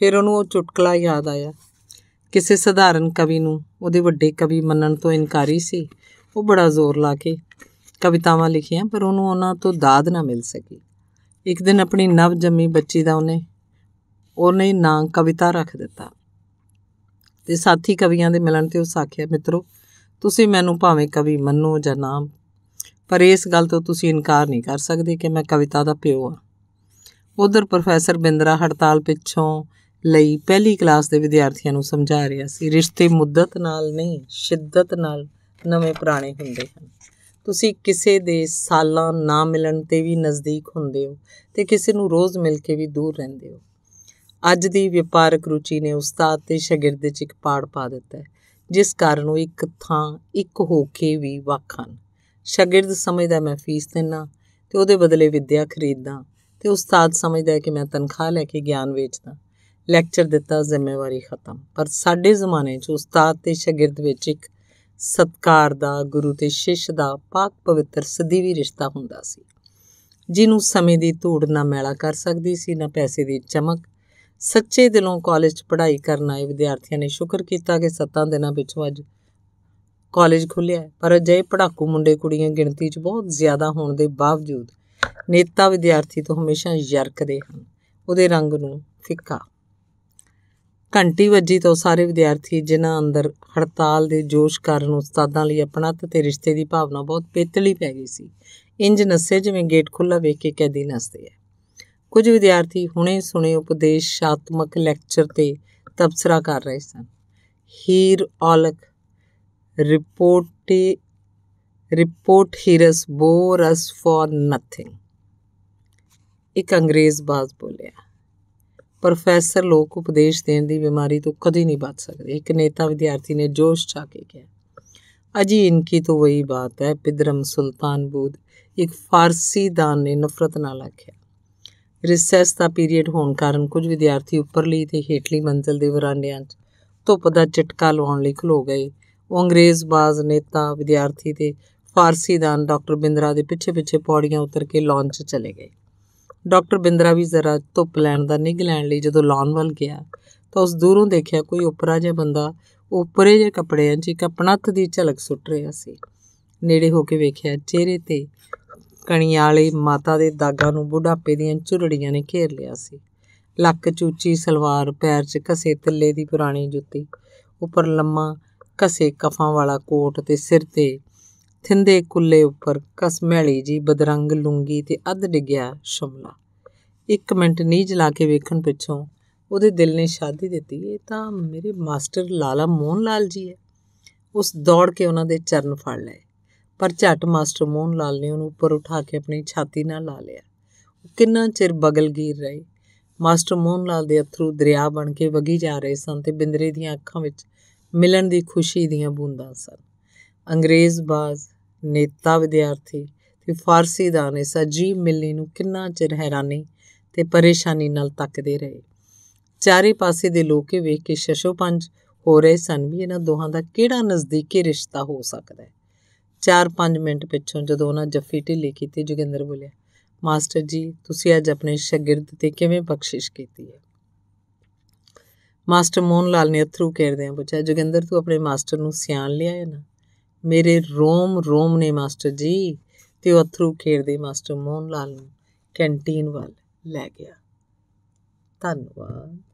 ਫਿਰ ਉਹਨੂੰ ਉਹ ਚੁਟਕਲਾ ਯਾਦ ਆਇਆ ਕਿਸੇ ਸਧਾਰਨ ਕਵੀ ਨੂੰ ਉਹਦੇ ਵੱਡੇ ਕਵੀ ਮੰਨਣ ਤੋਂ ਇਨਕਾਰੀ ਸੀ ਉਹ ਬੜਾ ਜ਼ੋਰ ਲਾ ਕੇ ਕਵਿਤਾਵਾਂ ਲਿਖੀਆਂ ਪਰ ਉਹਨੂੰ ਉਹਨਾਂ ਤੋਂ ਦਾਦ ਨਾ ਮਿਲ ਸਕੀ ਇੱਕ ਦਿਨ ਆਪਣੀ ਨਵ ਜੰਮੀ ਬੱਚੀ ਦਾ ਉਹਨੇ ਉਹਨੇ ਨਾਂ ਕਵਿਤਾ ਰੱਖ ਦਿੱਤਾ ਤੇ ਸਾਥੀ ਕਵੀਆਂ ਦੇ ਮਿਲਣ ਤੇ ਉਹ ਸਾਖਿਆ ਮਿੱਤਰੋ ਤੁਸੀਂ ਮੈਨੂੰ ਭਾਵੇਂ ਕਵੀ ਮੰਨੋ ਜਾਂ ਨਾ ਪਰ ਇਸ ਗੱਲ ਤੋਂ ਤੁਸੀਂ ਇਨਕਾਰ ਨਹੀਂ ਕਰ ਸਕਦੇ ਕਿ ਮੈਂ ਕਵਿਤਾ ਦਾ ਪਿਓ ਹਾਂ ਉਧਰ ਪ੍ਰੋਫੈਸਰ ਬਿੰਦਰਾ ਹੜਤਾਲ ਪਿੱਛੋਂ ਲਈ ਪਹਿਲੀ ਕਲਾਸ ਦੇ ਵਿਦਿਆਰਥੀਆਂ ਨੂੰ ਸਮਝਾ ਰਿਹਾ ਸੀ ਰਿਸ਼ਤੇ ਮੁੱਦਤ ਨਾਲ ਨਹੀਂ ਸ਼ਿੱਦਤ ਨਾਲ ਨਵੇਂ ਪੁਰਾਣੇ ਹੁੰਦੇ ਹਨ ਤੁਸੀਂ ਕਿਸੇ ਦੇ ਸਾਲਾਂ ਨਾ ਮਿਲਣ ਤੇ ਵੀ ਨਜ਼ਦੀਕ ਹੁੰਦੇ ਹੋ ਤੇ ਕਿਸੇ ਨੂੰ ਰੋਜ਼ ਮਿਲ ਕੇ ਵੀ ਦੂਰ ਰਹਿੰਦੇ ਹੋ ਅੱਜ ਦੀ ਵਪਾਰਕ ਰੁਚੀ ਨੇ ਉਸਤਾਦ ਤੇ ਸ਼ਾਗਿਰਦ 'ਚ ਇੱਕ ਪਾੜ ਪਾ ਦਿੱਤਾ ਹੈ ਜਿਸ ਕਾਰਨ ਉਹ ਇੱਕ ਥਾਂ ਇੱਕ ਹੋ ਕੇ ਵੀ ਵੱਖ ਹਨ ਸ਼ਾਗਿਰਦ ਸਮਝਦਾ ਮੈਂ ਫੀਸ ਦੇਣਾ ਤੇ ਉਹਦੇ ਬਦਲੇ ਵਿੱਦਿਆ ਖਰੀਦਦਾ ਤੇ ਉਸਤਾਦ ਸਮਝਦਾ ਕਿ ਮੈਂ ਤਨਖਾਹ ਲੈ ਕੇ ਗਿਆਨ ਵੇਚਦਾ ਲੈਕਚਰ ਦਿੱਤਾ ਜ਼ਿੰਮੇਵਾਰੀ ਖਤਮ ਪਰ ਸਾਡੇ ਜ਼ਮਾਨੇ 'ਚ ਉਸਤਾਦ ਤੇ ਸ਼ਾਗਿਰਦ ਵਿੱਚ ਇੱਕ ਸਤਕਾਰ ਦਾ ਗੁਰੂ ਤੇ ਸ਼ਿਸ਼ ਦਾ ਪਾਕ ਪਵਿੱਤਰ ਸਦੀਵੀ ਰਿਸ਼ਤਾ ਹੁੰਦਾ ਸੀ ਜਿਹਨੂੰ ਸਮੇਂ ਦੀ ਧੂੜ ਨਾ ਮੈਲਾ ਕਰ ਸਕਦੀ ਸੀ ਨਾ ਪੈਸੇ ਦੀ ਚਮਕ ਸੱਚੇ ਦਿਲੋਂ ਕਾਲਜ 'ਚ ਪੜ੍ਹਾਈ ਕਰਨ ਆਏ ਵਿਦਿਆਰਥੀਆਂ ਨੇ ਸ਼ੁਕਰ ਕੀਤਾ ਕਿ 7 ਦਿਨਾਂ ਵਿੱਚੋਂ ਅੱਜ ਕਾਲਜ ਖੁੱਲਿਆ ਪਰ ਅਜੇ ਪੜਾਕੂ ਮੁੰਡੇ ਕੁੜੀਆਂ ਗਿਣਤੀ 'ਚ ਬਹੁਤ ਜ਼ਿਆਦਾ ਹੋਣ ਦੇ ਬਾਵਜੂਦ ਨੇਤਾ ਵਿਦਿਆਰਥੀ ਤੋਂ ਹਮੇਸ਼ਾ ਯਰਕਦੇ ਹਨ ਉਹਦੇ ਰੰਗ ਨੂੰ ਫਿੱਕਾ ਘੰਟੀ ਵੱਜੀ ਤੋਂ ਸਾਰੇ ਵਿਦਿਆਰਥੀ ਜਿਨ੍ਹਾਂ ਅੰਦਰ ਹੜਤਾਲ ਦੇ ਜੋਸ਼ ਕਾਰਨ ਉਸਤਾਦਾਂ ਲਈ ਆਪਣਾ ਤੇ ਰਿਸ਼ਤੇ ਦੀ ਭਾਵਨਾ ਬਹੁਤ ਪੇਤਲੀ ਪੈ ਗਈ ਸੀ ਇੰਜ ਨਸੇ ਜਿਵੇਂ ਗੇਟ ਖੁੱਲਾ ਵੇਖ ਕੇ ਕੈਦੀ ਨਸਦੇ ਆ ਕੁਝ ਵਿਦਿਆਰਥੀ ਹੁਣੇ ਸੁਣੇ ਉਪਦੇਸ਼ਾਤਮਕ ਲੈਕਚਰ ਤੇ ਤਬਸਰਾ ਕਰ ਰਹੇ ਸਨ ਹੀਰ ਔਲਕ ਰਿਪੋਰਟੇ ਰਿਪੋਰਟ ਹੀਰਸ ਬੋਰ ਅਸ ਫॉर ਨਥਿੰਗ ਇੱਕ ਅੰਗਰੇਜ਼ ਬਾਜ਼ ਬੋਲਿਆ ਪ੍ਰੋਫੈਸਰ ਲੋਕ ਉਪਦੇਸ਼ ਦੇਣ ਦੀ ਬਿਮਾਰੀ ਤੋਂ ਕਦੇ ਨਹੀਂ ਬਚ ਸਕਦੇ ਇੱਕ ਨੇਤਾ ਵਿਦਿਆਰਥੀ ਨੇ ਜੋਸ਼ ਚਾ ਕੇ ਕਿਹਾ ਅਜੀ ਇਨਕੀ ਤੋਂ ਵਹੀ ਬਾਤ ਹੈ ਪਿਦਰਮ ਸੁਲਤਾਨ ਬੂਦ ਇੱਕ ਫਾਰਸੀ ਦਾਨ ਨੇ ਨਫ਼ਰਤ ਨਾਲ ਆਖਿਆ ਰਿਸੈਸ ਦਾ ਪੀਰੀਅਡ ਹੋਣ ਕਾਰਨ ਕੁਝ ਵਿਦਿਆਰਥੀ ਉੱਪਰਲੀ ਤੇ ਹੇਠਲੀ ਮੰਜ਼ਲ ਦੇ ਵਰਾਂਡਿਆਂ 'ਚ ਧੁੱਪ ਦਾ ਚਟਕਾ ਲਵਾਉਣ ਲਈ ਖਲੋ ਗਏ ਉਹ ਅੰਗਰੇਜ਼ ਬਾਜ਼ ਨੇਤਾ ਵਿਦਿਆਰਥੀ ਤੇ ਫਾਰਸੀ ਦਾਨ ਡਾਕਟਰ ਬਿੰਦਰਾ ਦੇ ਪਿੱਛੇ-ਪਿੱਛੇ ਪੌੜੀਆਂ ਉਤਰ ਕੇ ਲੌਂਚ 'ਚ ਚਲੇ ਗਏ ਡਾਕਟਰ ਬਿੰਦਰਾ ਵੀ ਜ਼ਰਾ ਧੁੱਪ ਲੈਣ ਦਾ ਨਿਗ ਲੈਣ ਲਈ ਜਦੋਂ ਲੌਂਨ ਵੱਲ ਗਿਆ ਤਾਂ ਉਸ ਦੂਰੋਂ ਦੇਖਿਆ ਕੋਈ ਉਪਰਾ ਜਿਹਾ ਬੰਦਾ ਉਪਰੇ ਜਿਹੇ ਕੱਪੜਿਆਂ 'ਚ ਇੱਕ ਆਪਣਤ ਦੀ ਝਲਕ ਸੁੱਟ ਰਿਹਾ ਸੀ ਨੇੜੇ ਹੋ ਕੇ ਵੇਖਿਆ ਚਿਹਰੇ ਤੇ ਵਾਲੀ ਮਾਤਾ ਦੇ ਦਾਗਾਂ ਨੂੰ ਬੁਢਾਪੇ ਦੀਆਂ ਝੁਰੜੀਆਂ ਨੇ ਘੇਰ ਲਿਆ ਸੀ ਲੱਕ ਚੂਚੀ ਸਲਵਾਰ ਪੈਰ 'ਚ ਕਸੇ ਤਿੱਲੇ ਦੀ ਪੁਰਾਣੀ ਜੁੱਤੀ ਉੱਪਰ ਲੰਮਾ ਕਸੇ ਕਫਾਂ ਵਾਲਾ ਕੋਟ ਤੇ ਸਿਰ ਤੇ ਥਿੰਦੇ ਕੁੱਲੇ ਉੱਪਰ ਕਸਮੈਲੀ ਜੀ ਬਦਰੰਗ ਲੁੰਗੀ ਤੇ ਅੱਧ ਡਿੱਗਿਆ ਸ਼ਮਲਾ ਇੱਕ ਮਿੰਟ ਨੀਜ ਲਾ ਕੇ ਵੇਖਣ ਪਿੱਛੋਂ ਉਹਦੇ ਦਿਲ ਨੇ ਸ਼ਾਦੀ ਦਿੱਤੀ ਇਹ ਤਾਂ ਮੇਰੇ ਮਾਸਟਰ ਲਾਲਾ ਮੋਹਨ ਲਾਲ ਜੀ ਹੈ ਉਸ ਦੌੜ ਕੇ ਉਹਨਾਂ ਦੇ ਚਰਨ ਫੜ ਲਏ ਪਰ ਝਟ ਮਾਸਟਰ ਮੋਹਨ ਲਾਲ ਨੇ ਉਹਨੂੰ ਉੱਪਰ ਉਠਾ ਕੇ ਆਪਣੀ ਛਾਤੀ ਨਾਲ ਲਾ ਲਿਆ ਉਹ ਕਿੰਨਾ ਚਿਰ ਬਗਲ ਗੀਰ ਰਹੇ ਮਾਸਟਰ ਮੋਹਨ ਲਾਲ ਦੇ ਅਥਰੂ ਦਰਿਆ ਬਣ ਕੇ ਵਗੀ ਜਾ ਰਹੇ ਸਨ ਤੇ ਬਿੰਦਰੇ ਦੀਆਂ ਅੱਖਾਂ ਵਿੱਚ ਮਿਲਣ ਦੀ ਖੁਸ਼ੀ ਦੀਆਂ ਬੂੰਦਾਂ ਸਨ ਅੰਗਰੇਜ਼ ਬਾਜ਼ ਨੇਤਾ ਵਿਦਿਆਰਥੀ ਤੇ ਫਾਰਸੀ ਦਾਨੇ ਸਜੀਬ ਮਿਲਨੀ ਨੂੰ ਕਿੰਨਾ ਚਿਰ ਹੈਰਾਨੀ ਤੇ ਪਰੇਸ਼ਾਨੀ ਨਾਲ ਤੱਕਦੇ ਰਹੇ ਚਾਰੇ ਪਾਸੇ ਦੇ ਲੋਕ ਇਹ ਵੇਖ ਕੇ ਸ਼ਸ਼ੋਪੰਜ ਹੋ ਰਹੇ ਸਨ ਵੀ ਇਹਨਾਂ ਦੋਹਾਂ ਦਾ ਕਿਹੜਾ ਨਜ਼ਦੀਕੀ ਰਿਸ਼ਤਾ ਹੋ ਸਕਦਾ ਹੈ 4-5 ਮਿੰਟ ਪਿੱਛੋਂ ਜਦੋਂ ਉਹਨਾਂ ਜੱਫੀ ਢਿੱਲੀ ਕੀਤੀ ਜੋਗਿੰਦਰ ਬੋਲਿਆ ਮਾਸਟਰ ਜੀ ਤੁਸੀਂ ਅੱਜ ਆਪਣੇ ਸ਼ਾਗਿਰਦ ਤੇ ਕਿਵੇਂ ਬਖਸ਼ਿਸ਼ ਕੀਤੀ ਹੈ ਮਾਸਟਰ ਮੋਹਨ ਲਾਲ ਨੇ ਅਥਰੂ ਆ ਪੁੱਛਿਆ ਜੋਗਿੰਦਰ ਤੂੰ ਆਪਣੇ ਮਾਸਟਰ ਨੂੰ ਸਿਆਣ ਲਿਆ ਹੈ ਨਾ ਮੇਰੇ ਰੋਮ ਰੋਮ ਨੇ ਮਾਸਟਰ ਜੀ ਤੇ ਉਹ ਅਥਰੂ ਕਹਿਰਦੇ ਮਾਸਟਰ ਮੋਹਨ ਲਾਲ ਨੂੰ ਕੈਂਟੀਨ ਵੱਲ ਲੈ ਗਿਆ ਧੰਨਵਾਦ